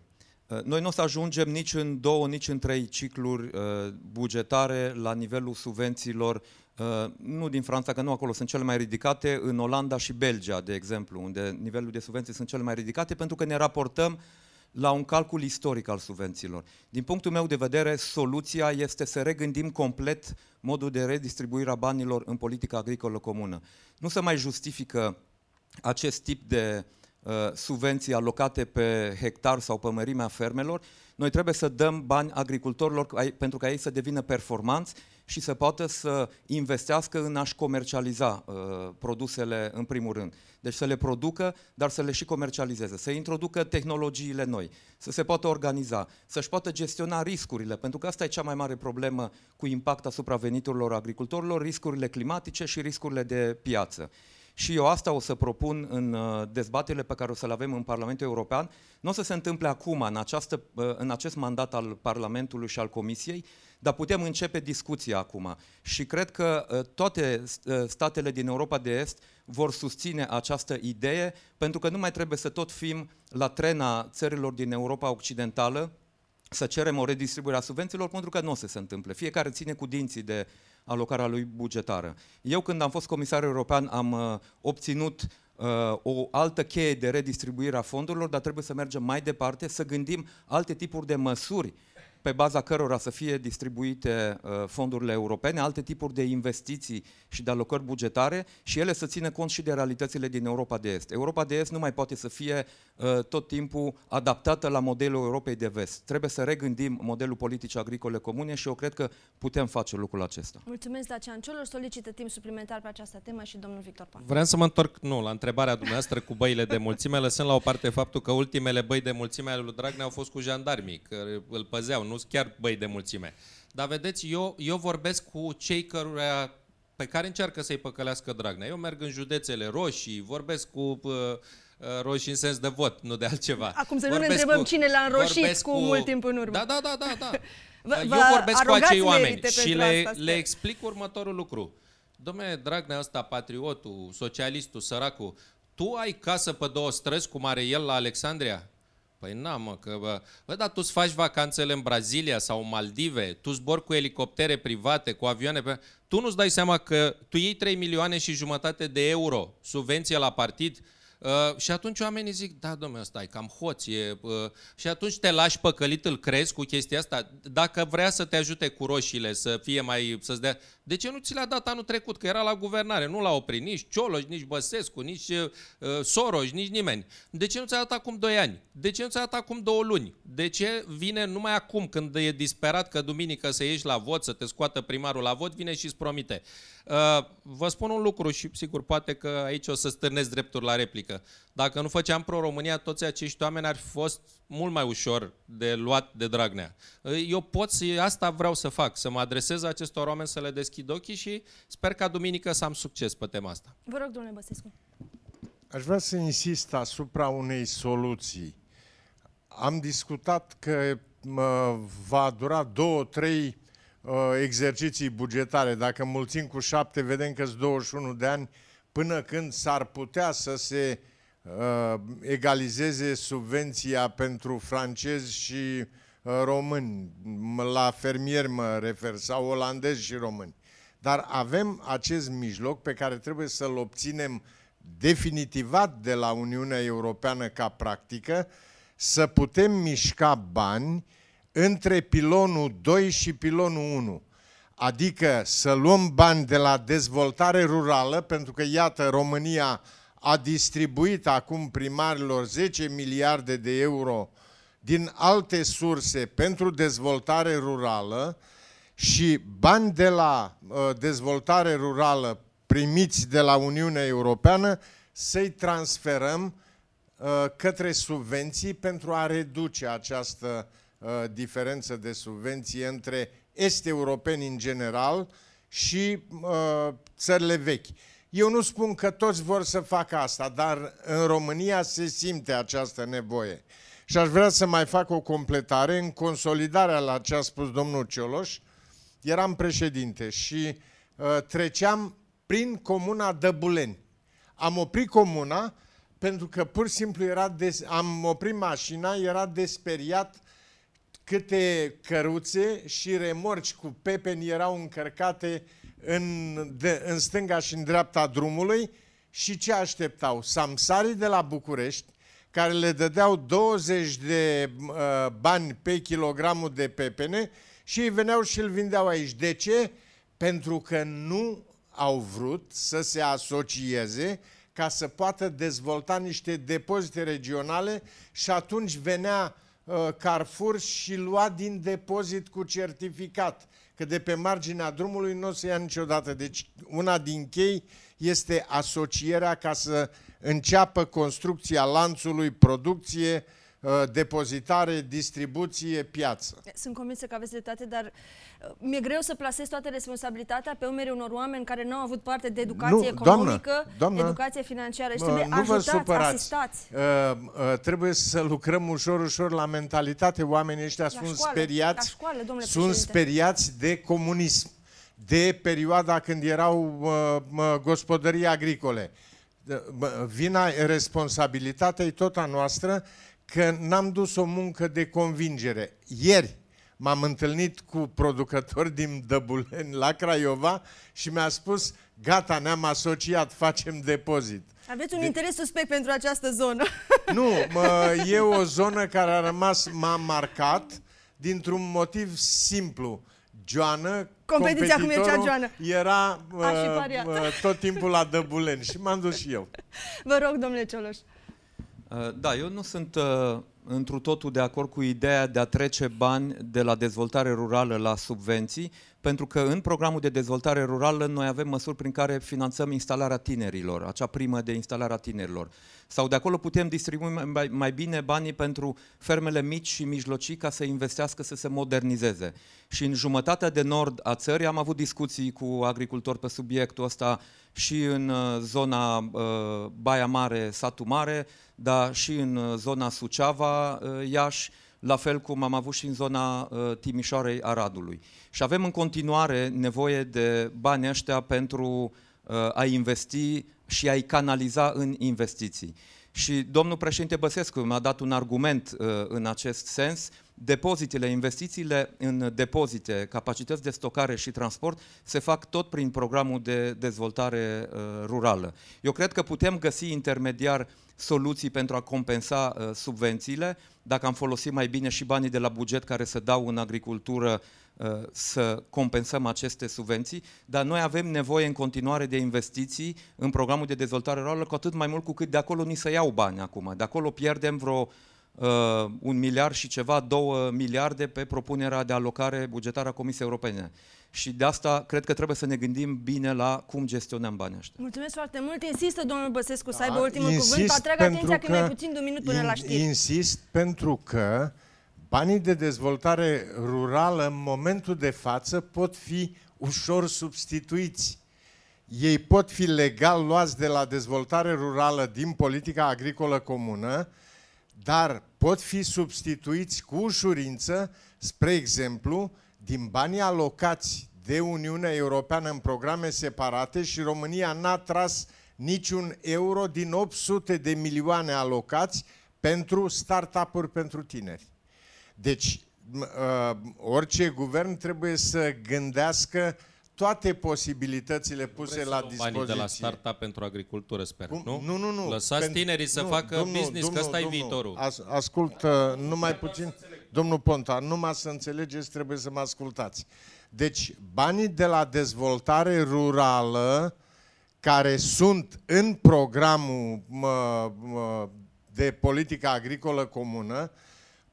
uh, noi nu o să ajungem nici în două, nici în trei cicluri uh, bugetare la nivelul subvențiilor, nu din Franța, că nu acolo sunt cele mai ridicate, în Olanda și Belgia, de exemplu, unde nivelul de subvenții sunt cele mai ridicate, pentru că ne raportăm la un calcul istoric al subvențiilor. Din punctul meu de vedere, soluția este să regândim complet modul de redistribuire a banilor în politica agricolă comună. Nu se mai justifică acest tip de uh, subvenții alocate pe hectar sau pe mărimea fermelor. Noi trebuie să dăm bani agricultorilor pentru ca ei să devină performanți și să poată să investească în a-și comercializa uh, produsele în primul rând. Deci să le producă, dar să le și comercializeze, să introducă tehnologiile noi, să se poată organiza, să-și poată gestiona riscurile, pentru că asta e cea mai mare problemă cu impact asupra veniturilor agricultorilor, riscurile climatice și riscurile de piață. Și eu asta o să propun în uh, dezbaterile pe care o să le avem în Parlamentul European. Nu o să se întâmple acum, în, această, uh, în acest mandat al Parlamentului și al Comisiei, dar putem începe discuția acum și cred că ă, toate ă, statele din Europa de Est vor susține această idee pentru că nu mai trebuie să tot fim la trena țărilor din Europa Occidentală să cerem o redistribuire a subvențiilor pentru că nu o să se întâmple. Fiecare ține cu dinții de alocarea lui bugetară. Eu când am fost comisar european am ă, obținut uh, o altă cheie de redistribuire a fondurilor, dar trebuie să mergem mai departe, să gândim alte tipuri de măsuri pe baza cărora să fie distribuite uh, fondurile europene, alte tipuri de investiții și de alocări bugetare și ele să țină cont și de realitățile din Europa de Est. Europa de Est nu mai poate să fie uh, tot timpul adaptată la modelul Europei de Vest. Trebuie să regândim modelul politic agricole comune și eu cred că putem face lucrul acesta. Mulțumesc, Dacian Ciolor. Solicită timp suplimentar pe această temă și domnul Victor Pan. Vreau să mă întorc, nu, la întrebarea dumneavoastră cu băile de mulțime, lăsând la o parte faptul că ultimele băi de mulțime ale lui Dragnea au fost cu jandarmii, că îl păzeau nu sunt chiar băi de mulțime. Dar vedeți, eu, eu vorbesc cu cei care pe care încearcă să-i păcălească Dragnea. Eu merg în județele roșii, vorbesc cu uh, uh roșii în sens de vot, nu de altceva. Acum să vorbesc nu ne întrebăm cu, cine l-a înroșit cu, cu mult timp în urmă. Da, da, da, da. da. eu vorbesc cu acei oameni și le, asta, le explic următorul lucru. Domnule Dragnea ăsta, patriotul, socialistul, săracul, tu ai casă pe două străzi cum are el la Alexandria? Păi n mă, că... Bă, bă dar tu-ți faci vacanțele în Brazilia sau în Maldive, tu zbori cu elicoptere private, cu avioane... Pe... Tu nu-ți dai seama că tu iei 3 milioane și jumătate de euro subvenție la partid Uh, și atunci oamenii zic, da, domnule, stai, cam hoț. E, uh, și atunci te lași păcălit, îl crezi cu chestia asta. Dacă vrea să te ajute cu roșiile, să fie mai, să dea... De ce nu ți l a dat anul trecut? Că era la guvernare, nu l-a oprit nici Cioloș, nici Băsescu, nici uh, uh Soroș, nici nimeni. De ce nu ți-a dat acum 2 ani? De ce nu ți-a dat acum 2 luni? De ce vine numai acum, când e disperat că duminică să ieși la vot, să te scoată primarul la vot, vine și îți promite. Uh, vă spun un lucru și sigur poate că aici o să stârnesc drepturi la replică. Adică dacă nu făceam pro-România, toți acești oameni ar fi fost mult mai ușor de luat de Dragnea. Eu pot să, asta vreau să fac, să mă adresez acestor oameni, să le deschid ochii și sper ca duminică să am succes pe tema asta. Vă rog, domnule Băsescu. Aș vrea să insist asupra unei soluții. Am discutat că va dura două, trei ă, exerciții bugetare. Dacă mulțim cu șapte, vedem că sunt 21 de ani, până când s-ar putea să se uh, egalizeze subvenția pentru francezi și uh, români, la fermieri mă refer, sau olandezi și români. Dar avem acest mijloc pe care trebuie să-l obținem definitivat de la Uniunea Europeană ca practică, să putem mișca bani între pilonul 2 și pilonul 1. Adică să luăm bani de la dezvoltare rurală, pentru că, iată, România a distribuit acum primarilor 10 miliarde de euro din alte surse pentru dezvoltare rurală și bani de la uh, dezvoltare rurală primiți de la Uniunea Europeană să-i transferăm uh, către subvenții pentru a reduce această uh, diferență de subvenții între est-europeni în general și uh, țările vechi. Eu nu spun că toți vor să facă asta, dar în România se simte această nevoie. Și aș vrea să mai fac o completare în consolidarea la ce a spus domnul Cioloș. Eram președinte și uh, treceam prin comuna Dăbuleni. Am oprit comuna pentru că pur și simplu era des, am oprit mașina, era desperiat câte căruțe și remorci cu pepeni erau încărcate în, de, în stânga și în dreapta drumului și ce așteptau? Samsarii de la București, care le dădeau 20 de uh, bani pe kilogramul de pepene și ei veneau și îl vindeau aici. De ce? Pentru că nu au vrut să se asocieze ca să poată dezvolta niște depozite regionale și atunci venea uh, Uh, Carrefour și lua din depozit cu certificat, că de pe marginea drumului nu o să ia niciodată. Deci una din chei este asocierea ca să înceapă construcția lanțului producție, Uh, depozitare, distribuție, piață. Sunt convinsă că aveți dreptate, dar uh, mi-e greu să plasez toată responsabilitatea pe umerii unor oameni care nu au avut parte de educație nu, economică, doamnă, doamnă, educație financiară și trebuie nu ajutați, vă supărați. asistați. Uh, uh, trebuie să lucrăm ușor, ușor la mentalitate. Oamenii ăștia la sunt școală, speriați, școală, sunt președinte. speriați de comunism, de perioada când erau uh, gospodării agricole. Uh, vina, responsabilitatea e tot a noastră că n-am dus o muncă de convingere. Ieri m-am întâlnit cu producători din Dăbuleni la Craiova și mi-a spus, gata, ne-am asociat, facem depozit. Aveți un de... Deci- interes suspect pentru această zonă. Nu, mă, e o zonă care a rămas, m-a marcat dintr-un motiv simplu. Joană, Competiția cu Mircea Joană. era uh, uh, tot timpul la Dăbuleni și m-am dus și eu. Vă rog, domnule Cioloș. Uh, da, eu nu sunt uh, întru totul de acord cu ideea de a trece bani de la dezvoltare rurală la subvenții, pentru că în programul de dezvoltare rurală noi avem măsuri prin care finanțăm instalarea tinerilor, acea primă de instalare a tinerilor. Sau de acolo putem distribui mai, mai bine banii pentru fermele mici și mijlocii ca să investească, să se modernizeze. Și în jumătatea de nord a țării am avut discuții cu agricultori pe subiectul ăsta și în uh, zona uh, Baia Mare, Satu Mare, dar și în uh, zona Suceava, Eh, Iași, la fel cum am avut și în zona eh, Timișoarei Aradului. Și avem în continuare nevoie de bani ăștia pentru eh, a investi și a-i canaliza în investiții. Și domnul președinte Băsescu mi-a dat un argument în acest sens. Depozitele, investițiile în depozite, capacități de stocare și transport se fac tot prin programul de dezvoltare rurală. Eu cred că putem găsi intermediar uh, soluții pentru a compensa uh, subvențiile, dacă am folosit mai bine și banii de la buget care se dau în agricultură uh, să compensăm aceste subvenții, dar noi avem nevoie în continuare de investiții în programul de dezvoltare rurală, cu atât mai mult cu cât de acolo ni se iau bani acum. De acolo pierdem vreo uh, un miliard și ceva, două miliarde pe propunerea de alocare bugetară a Comisiei Europene și de asta cred că trebuie să ne gândim bine la cum gestionăm banii ăștia. Mulțumesc foarte mult. Insistă domnul Băsescu da, să aibă da, ultimul cuvânt. Atrag atenția că, că mai puțin de un minut până in, la știri. Insist pentru că banii de dezvoltare rurală în momentul de față pot fi ușor substituiți. Ei pot fi legal luați de la dezvoltare rurală din politica agricolă comună, dar pot fi substituiți cu ușurință, spre exemplu, din banii alocați de Uniunea Europeană în programe separate și România n-a tras niciun euro din 800 de milioane alocați pentru startup-uri pentru tineri. Deci, uh, orice guvern trebuie să gândească toate posibilitățile puse la dispoziție. de la startup pentru agricultură, sper, Cum? nu? Nu, nu, nu. Lăsați pentru... tinerii să nu, facă domnul, business, domnul, că ăsta e viitorul. As, ascult, numai puțin... Să domnul Ponta, numai să înțelegeți, trebuie să mă ascultați. Deci, banii de la dezvoltare rurală care sunt în programul mă, mă, de politică agricolă comună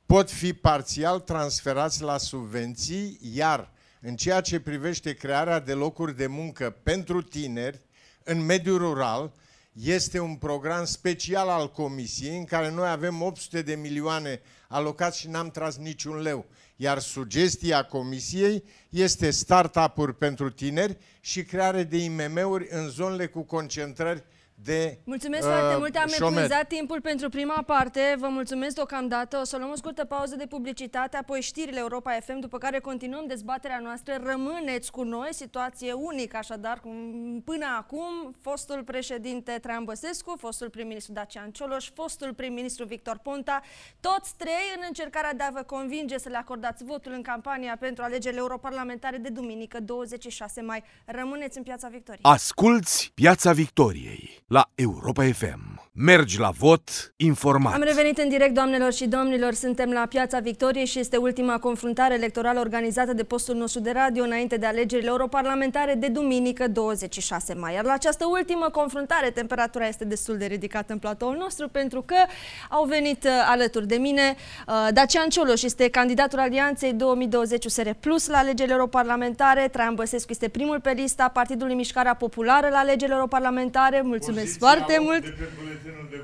pot fi parțial transferați la subvenții, iar în ceea ce privește crearea de locuri de muncă pentru tineri în mediul rural, este un program special al Comisiei în care noi avem 800 de milioane alocat și n-am tras niciun leu. Iar sugestia comisiei este startup-uri pentru tineri și creare de IMM-uri în zonele cu concentrări de Mulțumesc uh, foarte mult, am epuizat timpul pentru prima parte. Vă mulțumesc deocamdată. O să luăm o scurtă pauză de publicitate, apoi știrile Europa FM, după care continuăm dezbaterea noastră. Rămâneți cu noi, situație unică așadar, cum până acum fostul președinte Traian Băsescu, fostul prim-ministru Dacian Cioloș, fostul prim-ministru Victor Ponta, toți trei în încercarea de a vă convinge să le acordați votul în campania pentru alegerile europarlamentare de duminică 26 mai. Rămâneți în Piața Victoriei. Asculți Piața Victoriei la Europa FM. Mergi la vot informat. Am revenit în direct, doamnelor și domnilor. Suntem la Piața Victoriei și este ultima confruntare electorală organizată de postul nostru de radio înainte de alegerile europarlamentare de duminică 26 mai. Iar la această ultimă confruntare, temperatura este destul de ridicată în platoul nostru pentru că au venit uh, alături de mine uh, Dacian Cioloș, este candidatul Alianței 2020 USR Plus la alegerile europarlamentare. Traian Băsescu este primul pe lista Partidului Mișcarea Populară la alegerile europarlamentare. Mulțumesc! mulțumesc foarte mult. De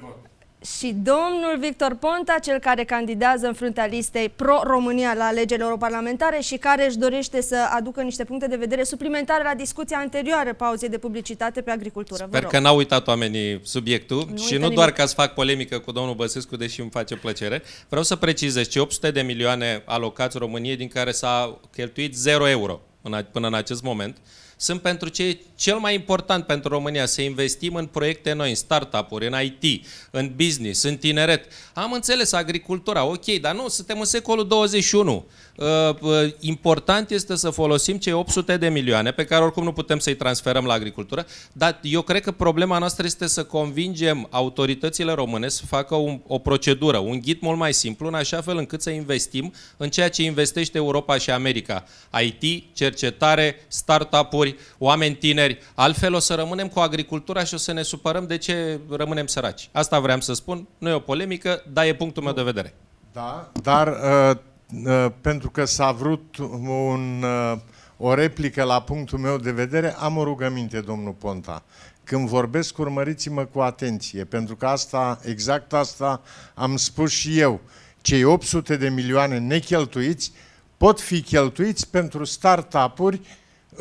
Și domnul Victor Ponta, cel care candidează în fruntea listei pro-România la alegerile europarlamentare și care își dorește să aducă niște puncte de vedere suplimentare la discuția anterioară pauzei de publicitate pe agricultură. Sper că n-au uitat oamenii subiectul nu și nu nimic. doar ca să fac polemică cu domnul Băsescu, deși îmi face plăcere. Vreau să precizez ce 800 de milioane alocați României, din care s-a cheltuit 0 euro până în acest moment, sunt pentru cei cel mai important pentru România, să investim în proiecte noi, în startup-uri, în IT, în business, în tineret. Am înțeles agricultura, ok, dar nu, suntem în secolul 21. Uh, uh, important este să folosim cei 800 de milioane, pe care oricum nu putem să-i transferăm la agricultură, dar eu cred că problema noastră este să convingem autoritățile române să facă un, o procedură, un ghid mult mai simplu, în așa fel încât să investim în ceea ce investește Europa și America. IT, cercetare, startup-uri, oameni tineri, vineri. Altfel o să rămânem cu agricultura și o să ne supărăm de ce rămânem săraci. Asta vreau să spun, nu e o polemică, dar e punctul meu de vedere. Da, dar uh, uh, pentru că s-a vrut un, uh, o replică la punctul meu de vedere, am o rugăminte, domnul Ponta. Când vorbesc, urmăriți-mă cu atenție, pentru că asta, exact asta am spus și eu. Cei 800 de milioane necheltuiți pot fi cheltuiți pentru up uri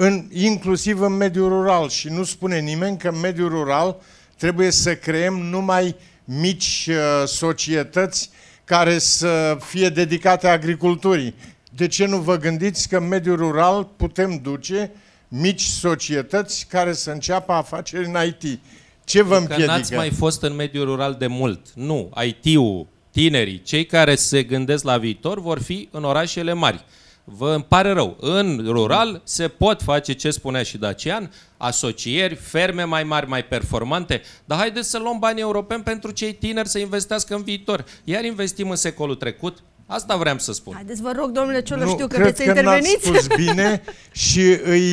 în, inclusiv în mediul rural. Și nu spune nimeni că în mediul rural trebuie să creăm numai mici uh, societăți care să fie dedicate agriculturii. De ce nu vă gândiți că în mediul rural putem duce mici societăți care să înceapă afaceri în IT? Ce vă adică împiedică? Că n-ați mai fost în mediul rural de mult. Nu, IT-ul, tinerii, cei care se gândesc la viitor vor fi în orașele mari. Vă îmi pare rău. În rural se pot face ce spunea și Dacian, asocieri, ferme mai mari, mai performante, dar haideți să luăm bani europeni pentru cei tineri să investească în viitor. Iar investim în secolul trecut, Asta vreau să spun. Haideți, vă rog, domnule Ciolă, nu, știu că veți să interveniți. Cred că spus bine și îi,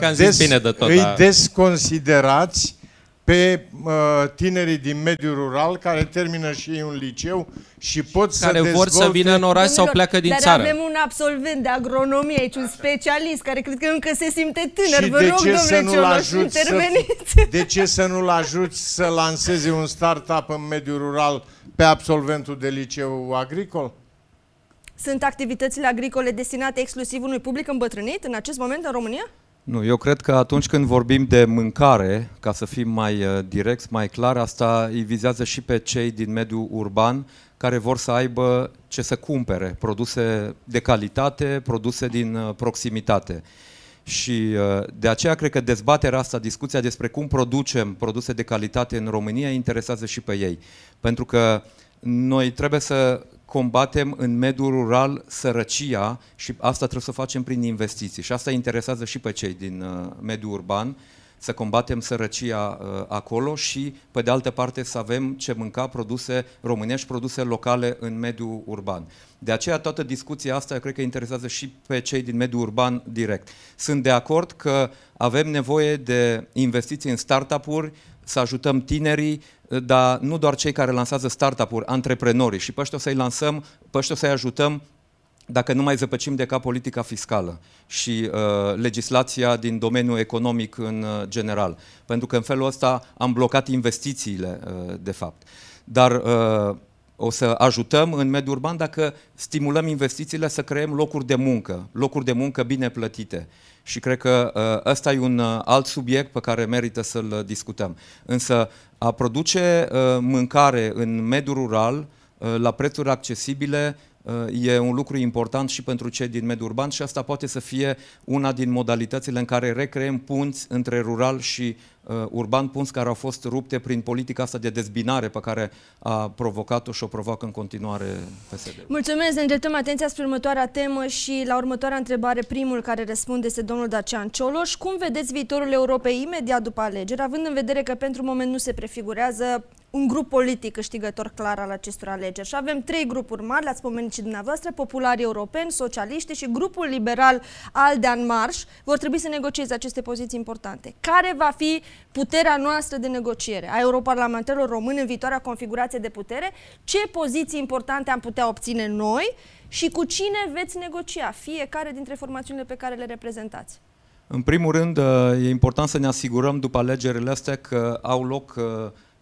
uh, des, bine de tot, îi da. desconsiderați pe uh, tinerii din mediul rural care termină și ei un liceu și pot care să Care vor dezvolte... să vină în oraș sau pleacă din dar țară. Dar avem un absolvent de agronomie aici, un specialist care cred că încă se simte tânăr. Și Vă de rog, ce să nu-l ajuți să, De ce să nu-l ajuți să lanseze un startup în mediul rural pe absolventul de liceu agricol? Sunt activitățile agricole destinate exclusiv unui public îmbătrânit în acest moment în România? Nu, eu cred că atunci când vorbim de mâncare, ca să fim mai uh, direct, mai clar, asta îi vizează și pe cei din mediul urban care vor să aibă ce să cumpere, produse de calitate, produse din uh, proximitate. Și uh, de aceea cred că dezbaterea asta, discuția despre cum producem produse de calitate în România, interesează și pe ei. Pentru că noi trebuie să combatem în mediul rural sărăcia și asta trebuie să facem prin investiții. Și asta interesează și pe cei din uh, mediul urban, să combatem sărăcia uh, acolo și, pe de altă parte, să avem ce mânca produse românești, produse locale în mediul urban. De aceea toată discuția asta eu cred că interesează și pe cei din mediul urban direct. Sunt de acord că avem nevoie de investiții în startup-uri, să ajutăm tinerii, dar nu doar cei care lansează startup-uri, antreprenorii. Și pe ăștia o să-i lansăm, pe ăștia o să-i ajutăm dacă nu mai zăpăcim de ca politica fiscală și uh, legislația din domeniul economic în uh, general. Pentru că în felul ăsta am blocat investițiile, uh, de fapt. Dar uh, o să ajutăm în mediul urban dacă stimulăm investițiile să creăm locuri de muncă, locuri de muncă bine plătite. Și cred că uh, ăsta e un uh, alt subiect pe care merită să-l uh, discutăm. Însă a produce uh, mâncare în mediul rural uh, la prețuri accesibile e un lucru important și pentru cei din mediul urban și asta poate să fie una din modalitățile în care recreăm punți între rural și uh, urban, punți care au fost rupte prin politica asta de dezbinare pe care a provocat-o și o provoacă în continuare PSD. Mulțumesc, ne îndreptăm atenția spre următoarea temă și la următoarea întrebare primul care răspunde este domnul Dacian Cioloș. Cum vedeți viitorul Europei imediat după alegeri, având în vedere că pentru moment nu se prefigurează un grup politic câștigător clar al acestor alegeri. Și avem trei grupuri mari, le-ați pomenit și dumneavoastră, popularii europeni, socialiști și grupul liberal de Marș vor trebui să negocieze aceste poziții importante. Care va fi puterea noastră de negociere a europarlamentarilor români în viitoarea configurație de putere? Ce poziții importante am putea obține noi și cu cine veți negocia fiecare dintre formațiunile pe care le reprezentați? În primul rând, e important să ne asigurăm după alegerile astea că au loc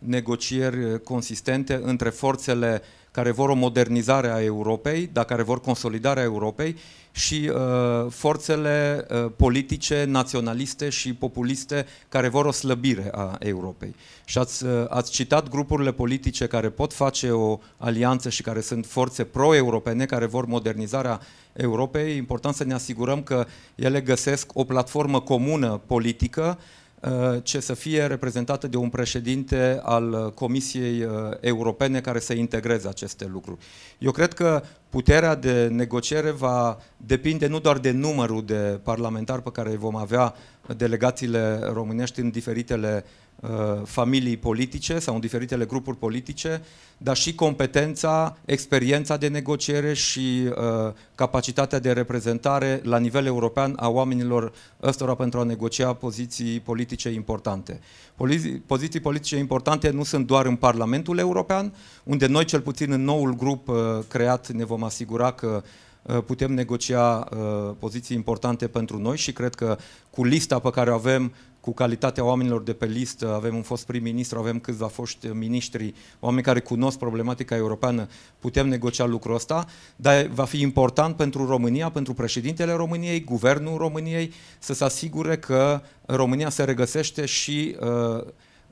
negocieri eh, consistente între forțele care vor o modernizare a Europei, dar care vor consolidarea Europei și uh, forțele uh, politice, naționaliste și populiste care vor o slăbire a Europei. Și ați, uh, ați citat grupurile politice care pot face o alianță și care sunt forțe pro-europene, care vor modernizarea Europei. E important să ne asigurăm că ele găsesc o platformă comună politică uh, Eh, ce să fie reprezentată de un președinte al eh, Comisiei eh, Europene care să integreze aceste lucruri. Eu cred că puterea de negociere va depinde nu doar de numărul de parlamentari pe care îi vom avea delegațiile românești în diferitele Uh, familii politice sau în diferitele grupuri politice, dar și competența, experiența de negociere și uh, capacitatea de reprezentare la nivel european a oamenilor ăstora pentru a negocia poziții politice importante. Polizi- poziții politice importante nu sunt doar în Parlamentul European, unde noi, cel puțin în noul grup uh, creat, ne vom asigura că uh, putem negocia uh, poziții importante pentru noi și cred că cu lista pe care o avem cu calitatea oamenilor de pe listă, avem un fost prim-ministru, avem câțiva foști miniștri, oameni care cunosc problematica europeană, putem negocia lucrul ăsta, dar va fi important pentru România, pentru președintele României, guvernul României, să se asigure că România se regăsește și uh,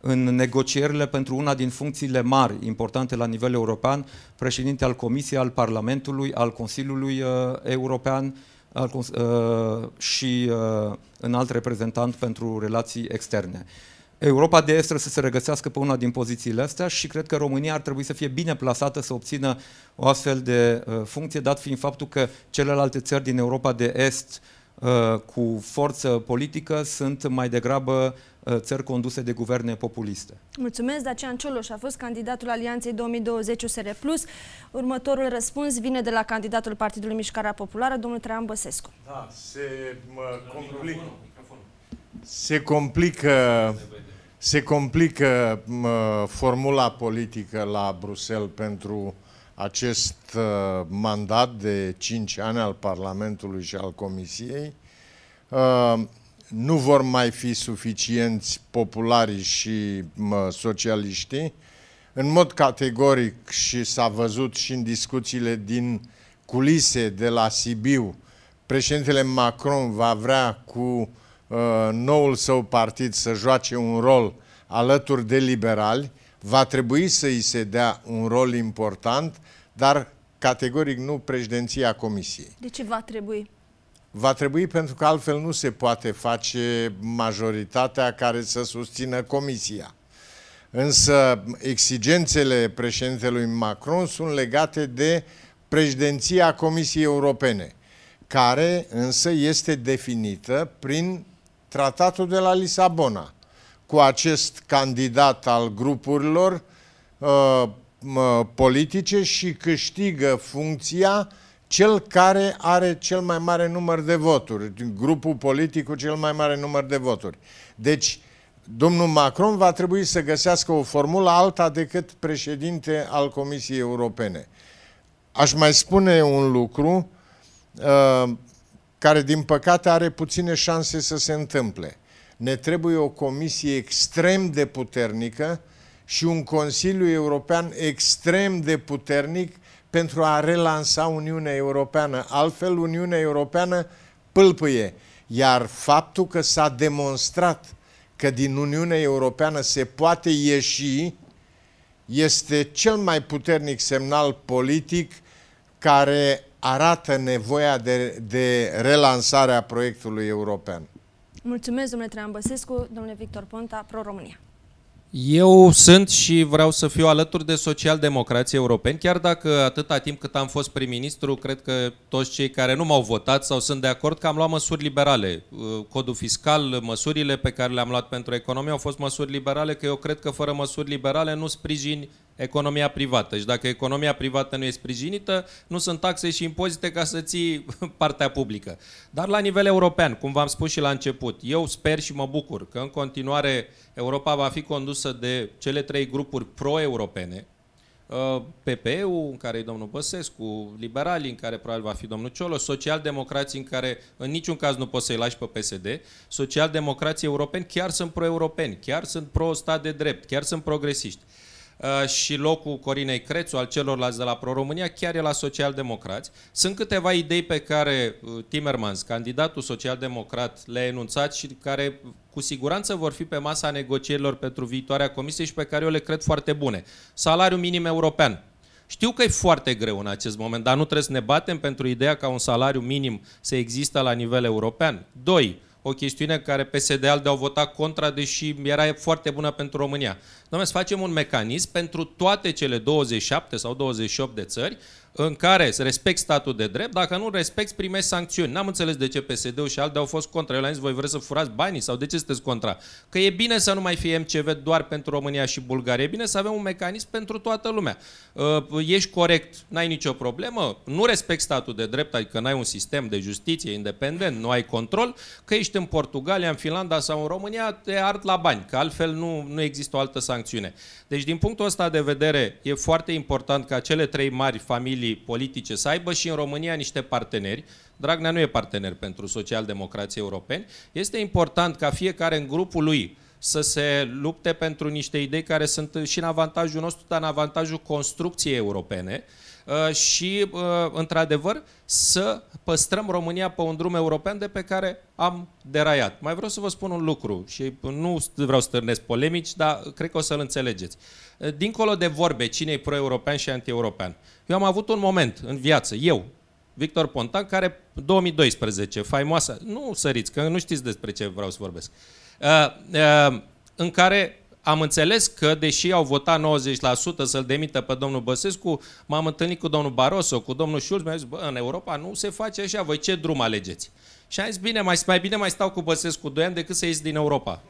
în negocierile pentru una din funcțiile mari, importante la nivel european, președinte al Comisiei, al Parlamentului, al Consiliului uh, European, al, uh, și uh, alt reprezentant pentru relații externe. Europa de Est trebuie să se regăsească pe una din pozițiile astea și cred că România ar trebui să fie bine plasată să obțină o astfel de uh, funcție, dat fiind faptul că celelalte țări din Europa de Est uh, cu forță politică sunt mai degrabă Uh, țări conduse de guverne populiste. Mulțumesc, Dacian Cioloș a fost candidatul Alianței 2020 USR+. Următorul răspuns vine de la candidatul Partidului Mișcarea Populară, domnul Traian Băsescu. Da, se complică... Se complică, se complică mă, formula politică la Bruxelles pentru acest uh, mandat de 5 ani al Parlamentului și al Comisiei. Uh, nu vor mai fi suficienți populari și mă, socialiștii. În mod categoric și s-a văzut și în discuțiile din culise de la Sibiu, președintele Macron va vrea cu uh, noul său partid să joace un rol alături de liberali, va trebui să îi se dea un rol important, dar categoric nu președinția Comisiei. De ce va trebui? Va trebui pentru că altfel nu se poate face majoritatea care să susțină comisia. Însă exigențele președintelui Macron sunt legate de președinția Comisiei Europene, care însă este definită prin tratatul de la Lisabona, cu acest candidat al grupurilor uh, politice și câștigă funcția uh, cel care are cel mai mare număr de voturi, grupul politic cu cel mai mare număr de voturi. Deci, domnul Macron va trebui să găsească o formulă alta decât președinte al Comisiei Europene. Aș mai spune un lucru uh, care, din păcate, are puține șanse să se întâmple. Ne trebuie o comisie extrem de puternică și un Consiliu European extrem de puternic pentru a relansa Uniunea Europeană. Altfel, Uniunea Europeană pâlpâie. Iar faptul că s-a demonstrat că din Uniunea Europeană se poate ieși este cel mai puternic semnal politic care arată nevoia de, de a proiectului european. Mulțumesc, domnule Traian Băsescu, domnule Victor Ponta, Pro-România. Eu sunt și vreau să fiu alături de socialdemocrații europeni, chiar dacă atâta timp cât am fost prim-ministru, cred că toți cei care nu m-au votat sau sunt de acord că am luat măsuri liberale. Uh, codul fiscal, măsurile pe care le-am luat pentru economie au fost măsuri liberale, că eu cred că fără măsuri liberale nu sprijini economia privată. Și dacă economia privată nu e sprijinită, nu sunt taxe și impozite ca să ții partea publică. Dar la nivel european, cum v-am spus și la început, eu sper și mă bucur că în continuare Europa va fi condusă de cele trei grupuri pro-europene, uh, PPE-ul, în care e domnul Băsescu, liberalii, în care probabil va fi domnul Ciolo, socialdemocrații, în care în niciun caz nu poți să-i lași pe PSD, socialdemocrații europeni chiar sunt pro-europeni, chiar sunt pro-stat de drept, chiar sunt progresiști. Uh, și locul Corinei Crețu, al celorlalți de la Pro-România, chiar e la Socialdemocrați. Sunt câteva idei pe care uh, Timmermans, candidatul social-democrat, le-a enunțat și care cu siguranță vor fi pe masa negocierilor pentru viitoarea comisie și pe care eu le cred foarte bune. Salariul minim european, știu că e foarte greu în acest moment, dar nu trebuie să ne batem pentru ideea ca un salariu minim să există la nivel european. Doi, o chestiune care PSD-al de-au votat contra, deși era foarte bună pentru România. Domnule, să facem un mecanism pentru toate cele 27 sau 28 de țări, în care să respect statul de drept, dacă nu respecti primești sancțiuni. N-am înțeles de ce PSD-ul și alte au fost contra. Eu le-am zis, voi vreți să furați banii sau de ce sunteți contra? Că e bine să nu mai fie MCV doar pentru România și Bulgaria, e bine să avem un mecanism pentru toată lumea. Uh, ești corect, n-ai nicio problemă, nu respect statul de drept, adică n-ai un sistem de justiție independent, nu ai control, că ești în Portugalia, în Finlanda sau în România, te ard la bani, că altfel nu, nu există o altă sancțiune. Deci, din punctul ăsta de vedere, e foarte important ca cele trei mari familii familii politice să aibă și în România niște parteneri. Dragnea nu e partener pentru socialdemocrații europeni. Este important ca fiecare în grupul lui să se lupte pentru niște idei care sunt și în avantajul nostru, dar în avantajul construcției europene Uh, și, uh, într-adevăr, să păstrăm România pe un drum european de pe care am deraiat. Mai vreau să vă spun un lucru și nu vreau să târnesc polemici, dar cred că o să-l înțelegeți. Uh, dincolo de vorbe, cine e pro-european și anti-european, eu am avut un moment în viață, eu, Victor Pontan, care 2012, faimoasă, nu săriți, că nu știți despre ce vreau să vorbesc, în care am înțeles că, deși au votat 90% să-l demită pe domnul Băsescu, m-am întâlnit cu domnul Barroso, cu domnul Schulz, mi-a zis, bă, în Europa nu se face așa, voi ce drum alegeți? Și am zis, bine, mai, mai bine mai stau cu Băsescu 2 ani decât să ies din Europa.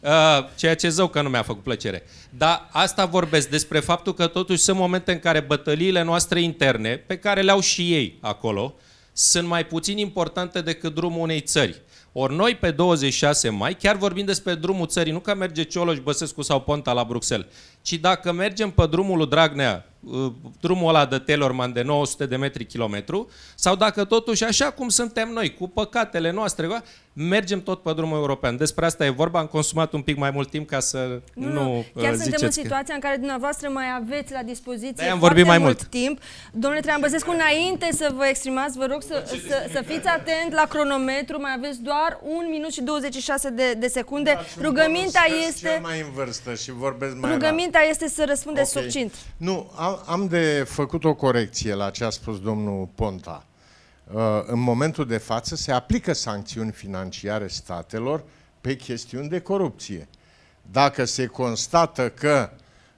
Uh, ceea ce zău că nu mi-a făcut plăcere. Dar asta vorbesc despre faptul că totuși sunt momente în care bătăliile noastre interne, pe care le-au și ei acolo, sunt mai puțin importante decât drumul unei țări. Ori noi pe 26 mai, chiar vorbim despre drumul țării, nu că merge Cioloș, Băsescu sau Ponta la Bruxelles, ci dacă mergem pe drumul lui Dragnea, uh, drumul ăla de Tellerman de 900 de metri kilometru, sau dacă totuși așa cum suntem noi, cu păcatele noastre, mergem tot pe drumul european. Despre asta e vorba, am consumat un pic mai mult timp ca să nu, nu, nu Chiar uh, suntem în situația că... în care dumneavoastră mai aveți la dispoziție am vorbit mai mult, mult timp. Domnule Treambăsescu, înainte să vă exprimați, vă rog să, să, să, fiți atent la cronometru, mai aveți doar 1 minut și 26 de, de secunde. Da, Rugăminta este... mai în vârstă și vorbesc mai Ideea este să răspunde okay. succint. Nu, am, am de făcut o corecție la ce a spus domnul Ponta. Uh, în momentul de față se aplică sancțiuni financiare statelor pe chestiuni de corupție. Dacă se constată că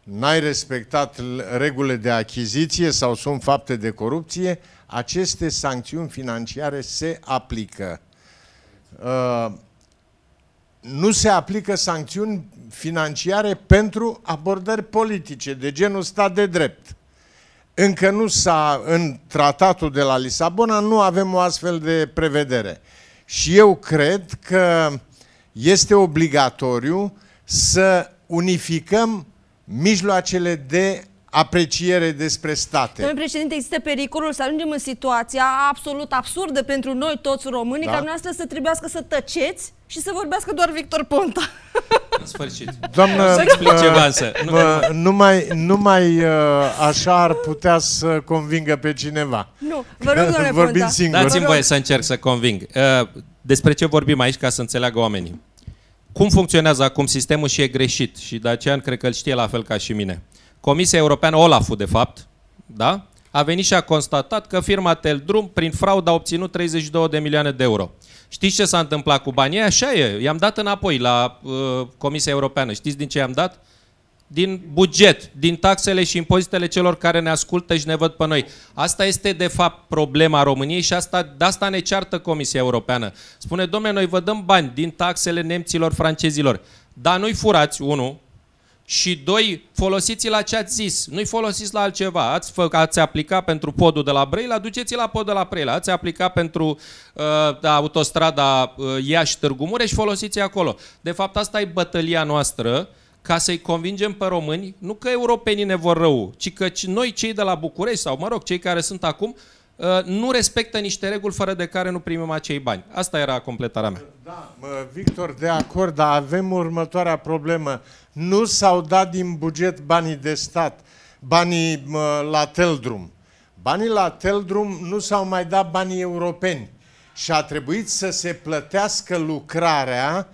n-ai respectat regulile de achiziție sau sunt fapte de corupție, aceste sancțiuni financiare se aplică. Uh, nu se aplică sancțiuni financiare pentru abordări politice, de genul stat de drept. Încă nu s-a, în tratatul de la Lisabona, nu avem o astfel de prevedere. Și eu cred că este obligatoriu să unificăm mijloacele de apreciere despre state. Domnule președinte, există pericolul să ajungem în situația absolut absurdă pentru noi toți românii, da. ca dumneavoastră să trebuiască să tăceți și să vorbească doar Victor Ponta. sfârșit. Doamnă, să explic ceva să... Mă, numai, numai uh, așa ar putea să convingă pe cineva. Nu, vă rog, doamne Vorbim Ponta. singur. Dați-mi voie să încerc să conving. Uh, despre ce vorbim aici ca să înțeleagă oamenii. Cum funcționează acum sistemul și e greșit și de aceea cred că îl știe la fel ca și mine. Comisia Europeană, olaf de fapt, da? a venit și a constatat că firma Teldrum, prin fraudă, a obținut 32 de milioane de euro. Știți ce s-a întâmplat cu banii? Așa e, i-am dat înapoi la uh, Comisia Europeană. Știți din ce i-am dat? Din buget, din taxele și impozitele celor care ne ascultă și ne văd pe noi. Asta este, de fapt, problema României și asta, de asta ne ceartă Comisia Europeană. Spune, domnule, noi vă dăm bani din taxele nemților, francezilor. Dar nu-i furați, unul, și doi, folosiți la ce ați zis, nu-i folosiți la altceva. Ați, fă, ați aplicat pentru podul de la Brăila, duceți la podul de la Brăila. Ați aplicat pentru uh, da, autostrada uh, Iași-Târgu Mureș, folosiți acolo. De fapt, asta e bătălia noastră ca să-i convingem pe români, nu că europenii ne vor rău, ci că noi cei de la București sau, mă rog, cei care sunt acum, Uh, nu respectă niște reguli fără de care nu primim acei bani. Asta era completarea mea. Da, Victor, de acord, dar avem următoarea problemă. Nu s-au dat din buget banii de stat, banii la Teldrum. Banii la Teldrum nu s-au mai dat banii europeni și a trebuit să se plătească lucrarea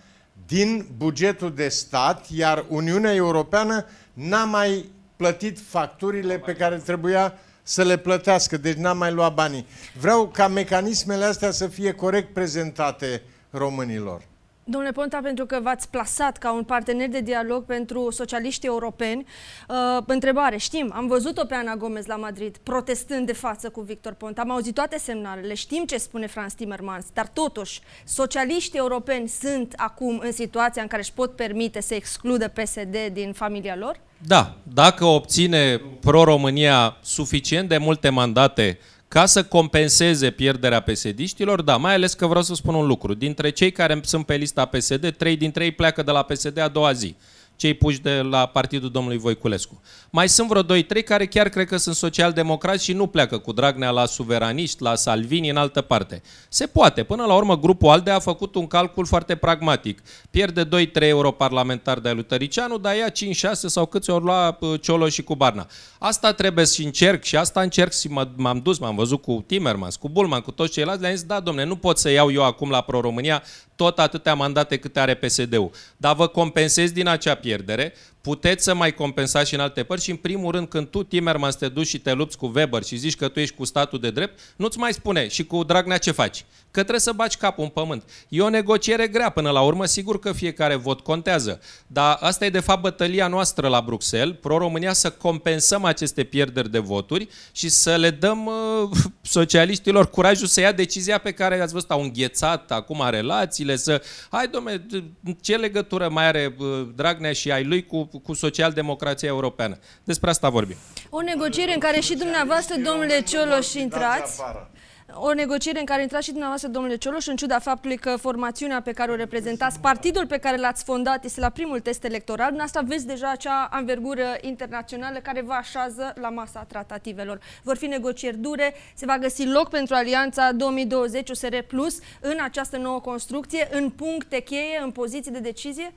din bugetul de stat, iar Uniunea Europeană n-a mai plătit facturile pe care trebuia să le plătească, deci n-am mai luat banii. Vreau ca mecanismele astea să fie corect prezentate românilor. Domnule Ponta, pentru că v-ați plasat ca un partener de dialog pentru socialiștii europeni, uh, întrebare, știm, am văzut-o pe Ana Gomez la Madrid protestând de față cu Victor Ponta, am auzit toate semnalele, știm ce spune Franz Timmermans, dar totuși, socialiștii europeni sunt acum în situația în care își pot permite să excludă PSD din familia lor? Da, dacă obține pro-România suficient de multe mandate ca să compenseze pierderea psd da, mai ales că vreau să spun un lucru. Dintre cei care sunt pe lista PSD, trei dintre ei pleacă de la PSD a doua zi cei puși de la partidul domnului Voiculescu. Mai sunt vreo 2-3 care chiar cred că sunt socialdemocrați și nu pleacă cu Dragnea la suveraniști, la Salvini, în altă parte. Se poate. Până la urmă, grupul ALDE a făcut un calcul foarte pragmatic. Pierde 2-3 europarlamentari de lui Tăricianu, dar ia 5-6 sau câți ori lua uh, Ciolo și cu Barna. Asta trebuie și încerc și asta încerc și m-am dus, m-am văzut cu Timmermans, cu Bulman, cu toți ceilalți, le-am zis, da, domne, nu pot să iau eu acum la Pro-România tot atâtea mandate câte are PSD-ul, dar vă compensez din acea pierdere, puteți să mai compensați și în alte părți și în primul rând când tu, Timmermans, te duci și te lupți cu Weber și zici că tu ești cu statul de drept, nu-ți mai spune și cu Dragnea ce faci că trebuie să baci capul în pământ. E o negociere grea până la urmă, sigur că fiecare vot contează, dar asta e de fapt bătălia noastră la Bruxelles, pro-România să compensăm aceste pierderi de voturi și să le dăm uh, socialiștilor curajul să ia decizia pe care ați văzut, au înghețat acum relațiile, să, hai domne, ce legătură mai are uh, Dragnea și ai lui cu, cu social-democrația europeană? Despre asta vorbim. O negociere în care și dumneavoastră, domnule Cioloș, intrați. Afară o negociere în care intrați și dumneavoastră, domnule Cioloș, în ciuda faptului că formațiunea pe care o reprezentați, partidul pe care l-ați fondat, este la primul test electoral, dumneavoastră aveți deja acea anvergură internațională care vă așează la masa tratativelor. Vor fi negocieri dure, se va găsi loc pentru Alianța 2020 USR Plus în această nouă construcție, în puncte cheie, în poziții de decizie?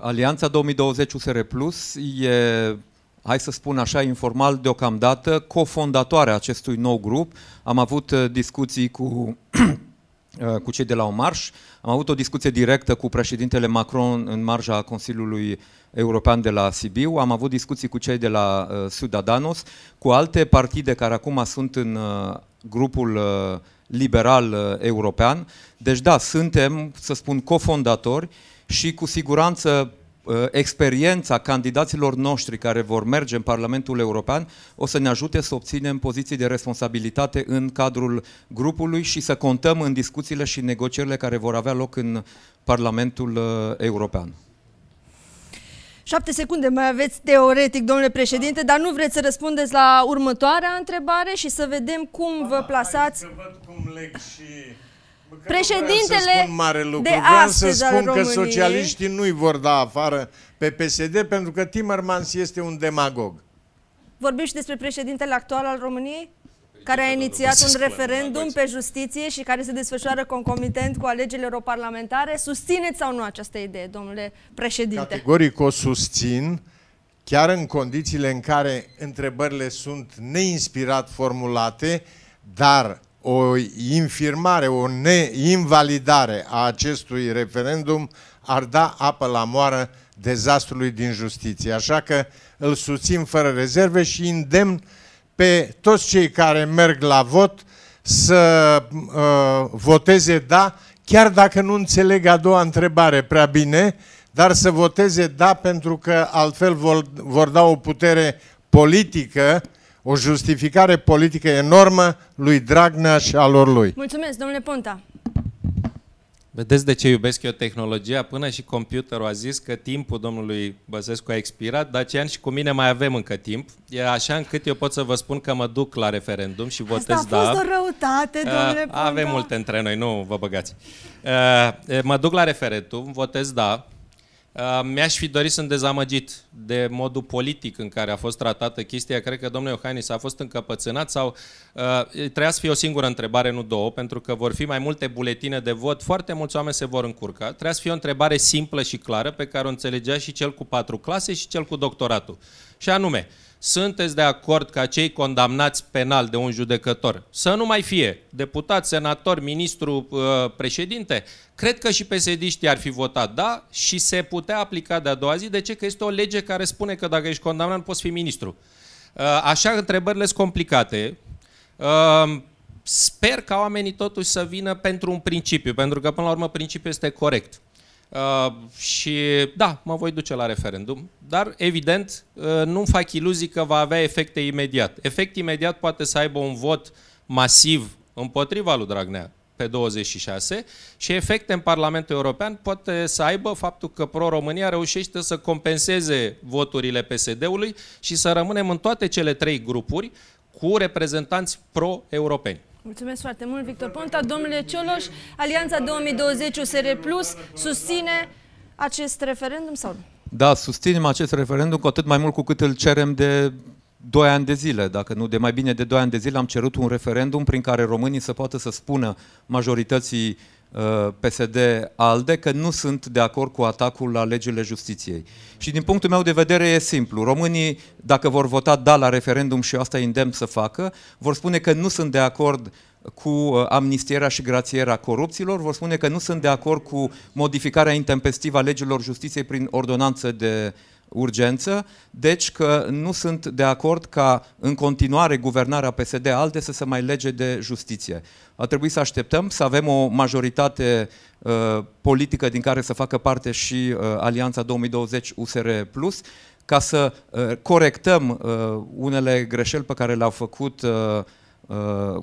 Alianța 2020 USR Plus e hai să spun așa informal deocamdată, cofondatoarea acestui nou grup. Am avut uh, discuții cu, uh, cu cei de la Omarș, am avut o discuție directă cu președintele Macron în marja Consiliului European de la Sibiu, am avut discuții cu cei de la uh, Sudadanos, cu alte partide care acum sunt în uh, grupul uh, liberal uh, european. Deci da, suntem, să spun, cofondatori și cu siguranță Uh, experiența candidaților noștri care vor merge în Parlamentul European o să ne ajute să obținem poziții de responsabilitate în cadrul grupului și să contăm în discuțiile și negocierile care vor avea loc în Parlamentul uh, European. Șapte secunde mai aveți teoretic, domnule președinte, dar nu vreți să răspundeți la următoarea întrebare și să vedem cum vă plasați. văd cum leg și președintele să spun mare lucru. de Vreau astăzi să spun că socialiștii nu-i vor da afară pe PSD pentru că Timmermans este un demagog. Vorbim și despre președintele actual al României? care a inițiat un referendum pe justiție și care se desfășoară concomitent cu alegerile europarlamentare. Susțineți sau nu această idee, domnule președinte? Categoric o susțin, chiar în condițiile în care întrebările sunt neinspirat formulate, dar o infirmare, o neinvalidare a acestui referendum ar da apă la moară dezastrului din justiție. Așa că îl susțin fără rezerve și îndemn pe toți cei care merg la vot să uh, voteze da, chiar dacă nu înțeleg a doua întrebare prea bine, dar să voteze da pentru că altfel vor, vor da o putere politică o justificare politică enormă lui Dragnea și a lor lui. Mulțumesc, domnule Ponta. Vedeți de ce iubesc eu tehnologia? Până și computerul a zis că timpul domnului Băsescu a expirat, dar ce și cu mine mai avem încă timp. E așa încât eu pot să vă spun că mă duc la referendum și votez da. Asta a da. fost da. o răutate, eh, domnule Avem multe între noi, nu vă băgați. Eh, eh, mă duc la referendum, votez da, Uh, mi-aș fi dorit să mi dezamăgit de modul politic în care a fost tratată chestia. Cred că domnul Iohannis a fost încăpățânat sau uh, trebuia să fie o singură întrebare, nu două, pentru că vor fi mai multe buletine de vot, foarte mulți oameni se vor încurca. Trebuia să fie o întrebare simplă și clară pe care o înțelegea și cel cu patru clase și cel cu doctoratul. Și anume, uh, sunteți de acord ca cei condamnați penal de un judecător să nu mai fie deputat, senator, ministru, uh, președinte? Cred că și psd ar fi votat da și se putea aplica de-a doua zi. De ce? Că este o lege care spune că dacă ești condamnat nu poți fi ministru. Uh, așa, întrebările sunt complicate. Uh, sper ca oamenii totuși să vină pentru un principiu, pentru că până la urmă principiul este corect. Uh, și da, mă voi duce la referendum, dar evident uh, nu-mi fac iluzii că va avea efecte imediat. Efect imediat poate să aibă un vot masiv împotriva lui Dragnea pe 26 și efecte în Parlamentul European poate să aibă faptul că Pro-România reușește să compenseze voturile PSD-ului și să rămânem în toate cele trei grupuri cu reprezentanți pro-europeni. Mulțumesc foarte mult, Victor Ponta. Domnule Cioloș, Alianța 2020 USR Plus susține acest referendum sau nu? Da, susținem acest referendum cu atât mai mult cu cât îl cerem de 2 ani de zile, dacă nu de mai bine de 2 ani de zile, am cerut un referendum prin care românii să poată să spună majorității Uh, PSD-ALDE că nu sunt de acord cu atacul la legile justiției. Și din punctul meu de vedere e simplu. Românii, dacă vor vota da la referendum și asta îi îndemn să facă, vor spune că nu sunt de acord cu uh, amnistierea și grațierea corupților, vor spune că nu sunt de acord cu modificarea intempestivă a legilor justiției prin ordonanță de urgență, deci că nu sunt de acord ca în continuare guvernarea PSD-ALDE să se mai lege de justiție a trebuit să așteptăm să avem o majoritate uh, politică din care să facă parte și uh, Alianța 2020 USR+, ca să uh, corectăm unele greșeli pe care le-au făcut Uh,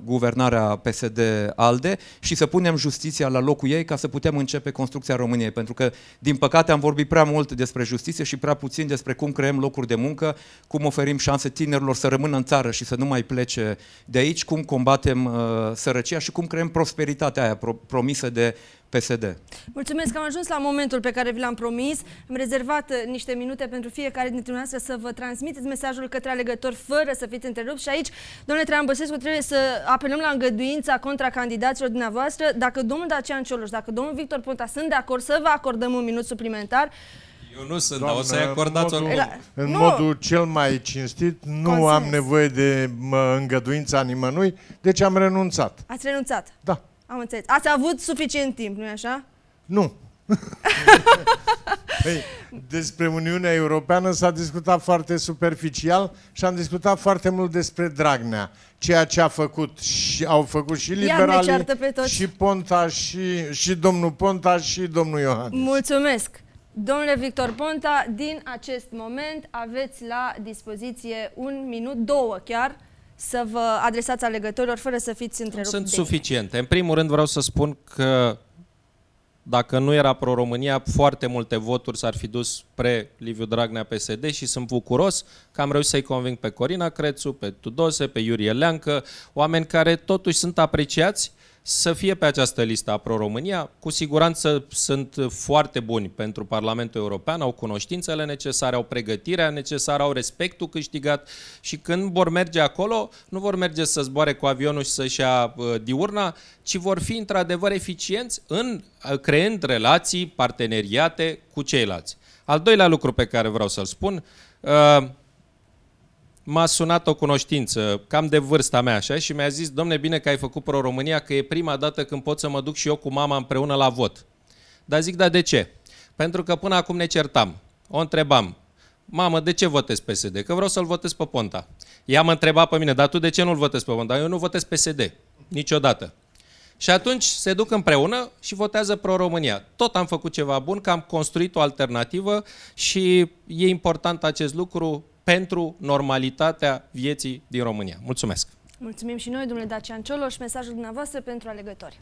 guvernarea PSD-ALDE și să punem justiția la locul ei ca să putem începe construcția României. Pentru că, din păcate, am vorbit prea mult despre justiție și prea puțin despre cum creăm locuri de muncă, cum oferim șanse tinerilor să rămână în țară și să nu mai plece de aici, cum combatem uh, sărăcia și cum creăm prosperitatea aia pro- promisă de PSD. Mulțumesc că am ajuns la momentul pe care vi l-am promis. Am rezervat uh, niște minute pentru fiecare dintre dumneavoastră să vă transmiteți mesajul către alegători fără să fiți întrerupți. Și aici, domnule Traian Băsescu, trebuie să apelăm la îngăduința contra candidaților dumneavoastră. Dacă domnul Dacian Cioloș, dacă domnul Victor Ponta sunt de acord să vă acordăm un minut suplimentar, eu nu sunt, Doamne, dar o să-i acordați în modul, la, În nu. modul cel mai cinstit, nu Consens. am nevoie de mă, îngăduința nimănui, deci am renunțat. Ați renunțat? Da. Am înțeles. Ați avut suficient timp, nu-i așa? Nu. păi, despre Uniunea Europeană s-a discutat foarte superficial și am discutat foarte mult despre Dragnea. Ceea ce a făcut și au făcut și liberalii, și Ponta, și, și domnul Ponta, și domnul Iohannis. Mulțumesc! Domnule Victor Ponta, din acest moment aveți la dispoziție un minut, două chiar, să vă adresați alegătorilor fără să fiți întrerupt. Sunt suficiente. În primul rând vreau să spun că dacă nu era pro-România, foarte multe voturi s-ar fi dus pre-Liviu Dragnea PSD și sunt bucuros că am reușit să-i conving pe Corina Crețu, pe Tudose, pe Iurie Leancă, oameni care totuși sunt apreciați să fie pe această listă a Pro-România. Cu siguranță sunt foarte buni pentru Parlamentul European, au cunoștințele necesare, au pregătirea necesară, au respectul câștigat și când vor merge acolo, nu vor merge să zboare cu avionul și să-și ia uh, diurna, ci vor fi într-adevăr eficienți în uh, creând relații, parteneriate cu ceilalți. Al doilea lucru pe care vreau să-l spun, uh, m-a sunat o cunoștință, cam de vârsta mea așa, și mi-a zis, domne, bine că ai făcut Pro-România, că e prima dată când pot să mă duc și eu cu mama împreună la vot. Dar zic, da de ce? Pentru că până acum ne certam. O întrebam, mamă, de ce votez PSD? Că vreau să-l votez pe Ponta. Ea mă întreba pe mine, dar tu de ce nu-l votez pe Ponta? Eu nu votez PSD, niciodată. Și atunci se duc împreună și votează pro-România. Tot am făcut ceva bun, că am construit o alternativă și e important acest lucru pentru normalitatea vieții din România. Mulțumesc! Mulțumim și noi, domnule Dacian Cioloș, mesajul dumneavoastră pentru alegători.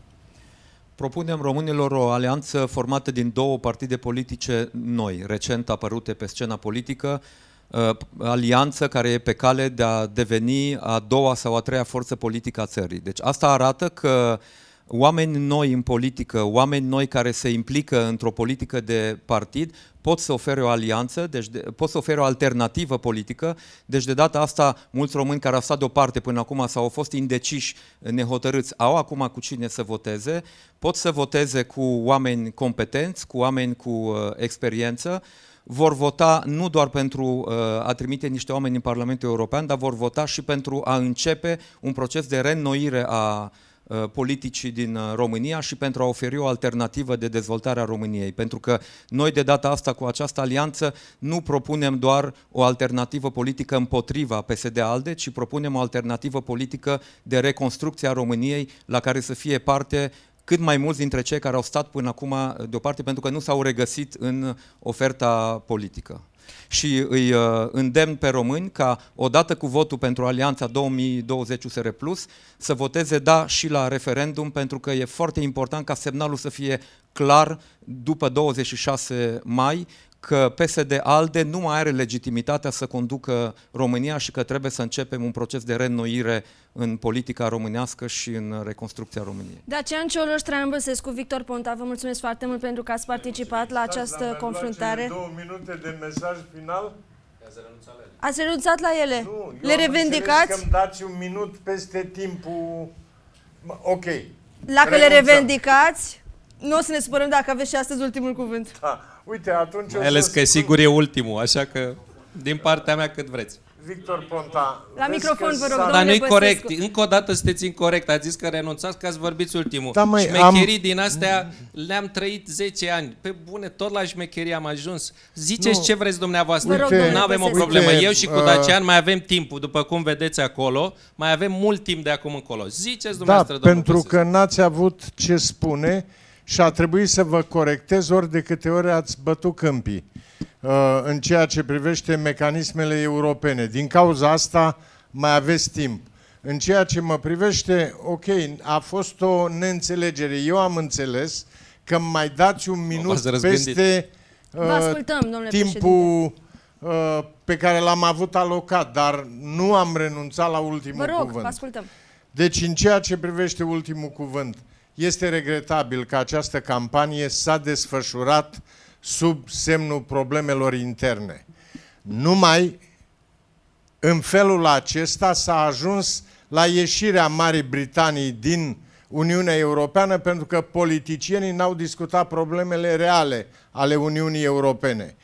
Propunem românilor o alianță formată din două partide politice noi, recent apărute pe scena politică, uh, alianță care e pe cale de a deveni a doua sau a treia forță politică a țării. Deci asta arată că uh, oameni noi în politică, oameni noi care se implică într-o politică de partid, pot să ofere o alianță, deci de, pot să ofere o alternativă politică. Deci de data asta, mulți români care au stat deoparte până acum sau au fost indeciși, nehotărâți, au acum cu cine să voteze, pot să voteze cu oameni competenți, cu oameni cu uh, experiență, vor vota nu doar pentru uh, a trimite niște oameni în Parlamentul European, dar vor vota și pentru a începe un proces de reînnoire a uh, Uh, politicii din uh, România și pentru a oferi o alternativă de dezvoltare a României. Pentru că noi de data asta cu această alianță nu propunem doar o alternativă politică împotriva PSD-ALDE, ci propunem o alternativă politică de reconstrucție a României la care să fie parte cât mai mulți dintre cei care au stat până acum uh, deoparte pentru că nu s-au regăsit în oferta politică și îi uh, îndemn pe români ca, odată cu votul pentru Alianța 2020 USR+, să voteze da și la referendum, pentru că e foarte important ca semnalul să fie clar după 26 mai că PSD-ALDE nu mai are legitimitatea să conducă România și că trebuie să începem un proces de reînnoire în politica românească și în reconstrucția României. Dacian Cioloș, Traian Băsescu, Victor Ponta, vă mulțumesc foarte mult pentru că ați participat la această la confruntare. Două minute de mesaj final. Ați renunțat la ele? Nu, Le revendicați? Nu, dați un minut peste timpul... Ok. La că le revendicați? Nu o să ne supărăm dacă aveți și astăzi ultimul cuvânt. Da. Uite, atunci Mai ales că sigur e ultimul, așa că din partea mea cât vreți. Victor Ponta. La microfon, vă rog, Dar nu-i corect. Încă o dată sunteți incorrect. Ați zis că renunțați, că ați vorbit ultimul. Da, măi, Șmecherii am... din astea le-am trăit 10 ani. Pe bune, tot la șmecherii am ajuns. Ziceți nu. ce vreți dumneavoastră. nu avem o problemă. Uite, Eu și cu Dacian uh, mai avem timpul, după cum vedeți acolo. Mai avem mult timp de acum încolo. Ziceți da, dumneavoastră, da, pentru că n-ați avut ce spune și a trebuit să vă corectez ori de câte ori ați bătut câmpii uh, în ceea ce privește mecanismele europene. Din cauza asta mai aveți timp. În ceea ce mă privește, ok, a fost o neînțelegere. Eu am înțeles că mai dați un minut peste uh, Vă ascultăm, timpul uh, pe care l-am avut alocat, dar nu am renunțat la ultimul cuvânt. Vă rog, cuvânt. Vă ascultăm. Deci, în ceea ce privește ultimul cuvânt, uh, este regretabil că această campanie s-a desfășurat sub semnul problemelor interne. Numai în felul acesta s-a ajuns la ieșirea Marii Britanii din Uniunea Europeană pentru că politicienii n-au discutat problemele reale ale Uniunii Europene.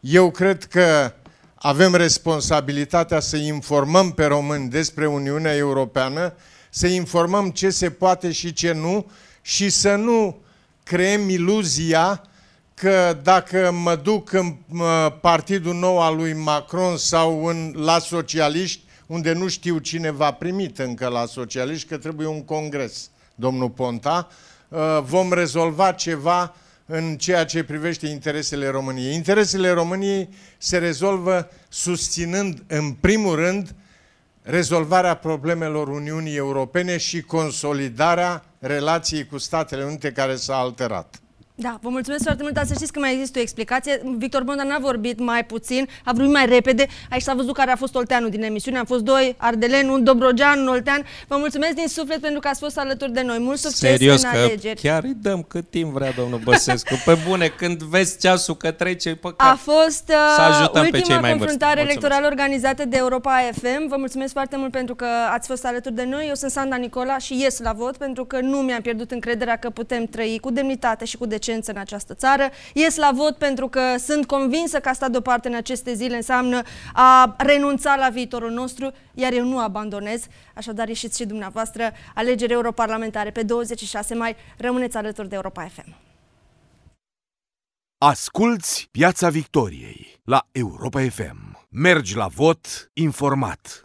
Eu cred că avem responsabilitatea să informăm pe români despre Uniunea Europeană să informăm ce se poate și ce nu și să nu creăm iluzia că dacă mă duc în partidul nou al lui Macron sau în, la socialiști, unde nu știu cine va primit încă la socialiști, că trebuie un congres, domnul Ponta, uh, vom rezolva ceva în ceea ce privește interesele României. Interesele României se rezolvă susținând în primul rând rezolvarea problemelor Uniunii Europene și consolidarea relației cu Statele Unite care s-a alterat. Da, vă mulțumesc foarte mult, dar să știți că mai există o explicație. Victor Bonda n-a vorbit mai puțin, a vorbit mai repede. Aici s-a văzut care a fost Olteanu din emisiune. Am fost doi, Ardelen, un Dobrogean, un Oltean. Vă mulțumesc din suflet pentru că ați fost alături de noi. Mult succes Serios, în că alegeri. chiar îi dăm cât timp vrea domnul Băsescu. Pe bune, când vezi ceasul că trece, păcat. A fost uh, ultima mai confruntare electorală organizată de Europa FM. Vă mulțumesc foarte mult pentru că ați fost alături de noi. Eu sunt Sanda Nicola și ies la vot pentru că nu mi-am pierdut încrederea că putem trăi cu demnitate și cu decență reticență în această țară. Ies la vot pentru că sunt convinsă că a stat deoparte în aceste zile înseamnă a renunța la viitorul nostru, iar eu nu abandonez. Așadar, ieșiți și dumneavoastră alegeri europarlamentare pe 26 mai. Rămâneți alături de Europa FM. Asculți Piața Victoriei la Europa FM. Mergi la vot informat.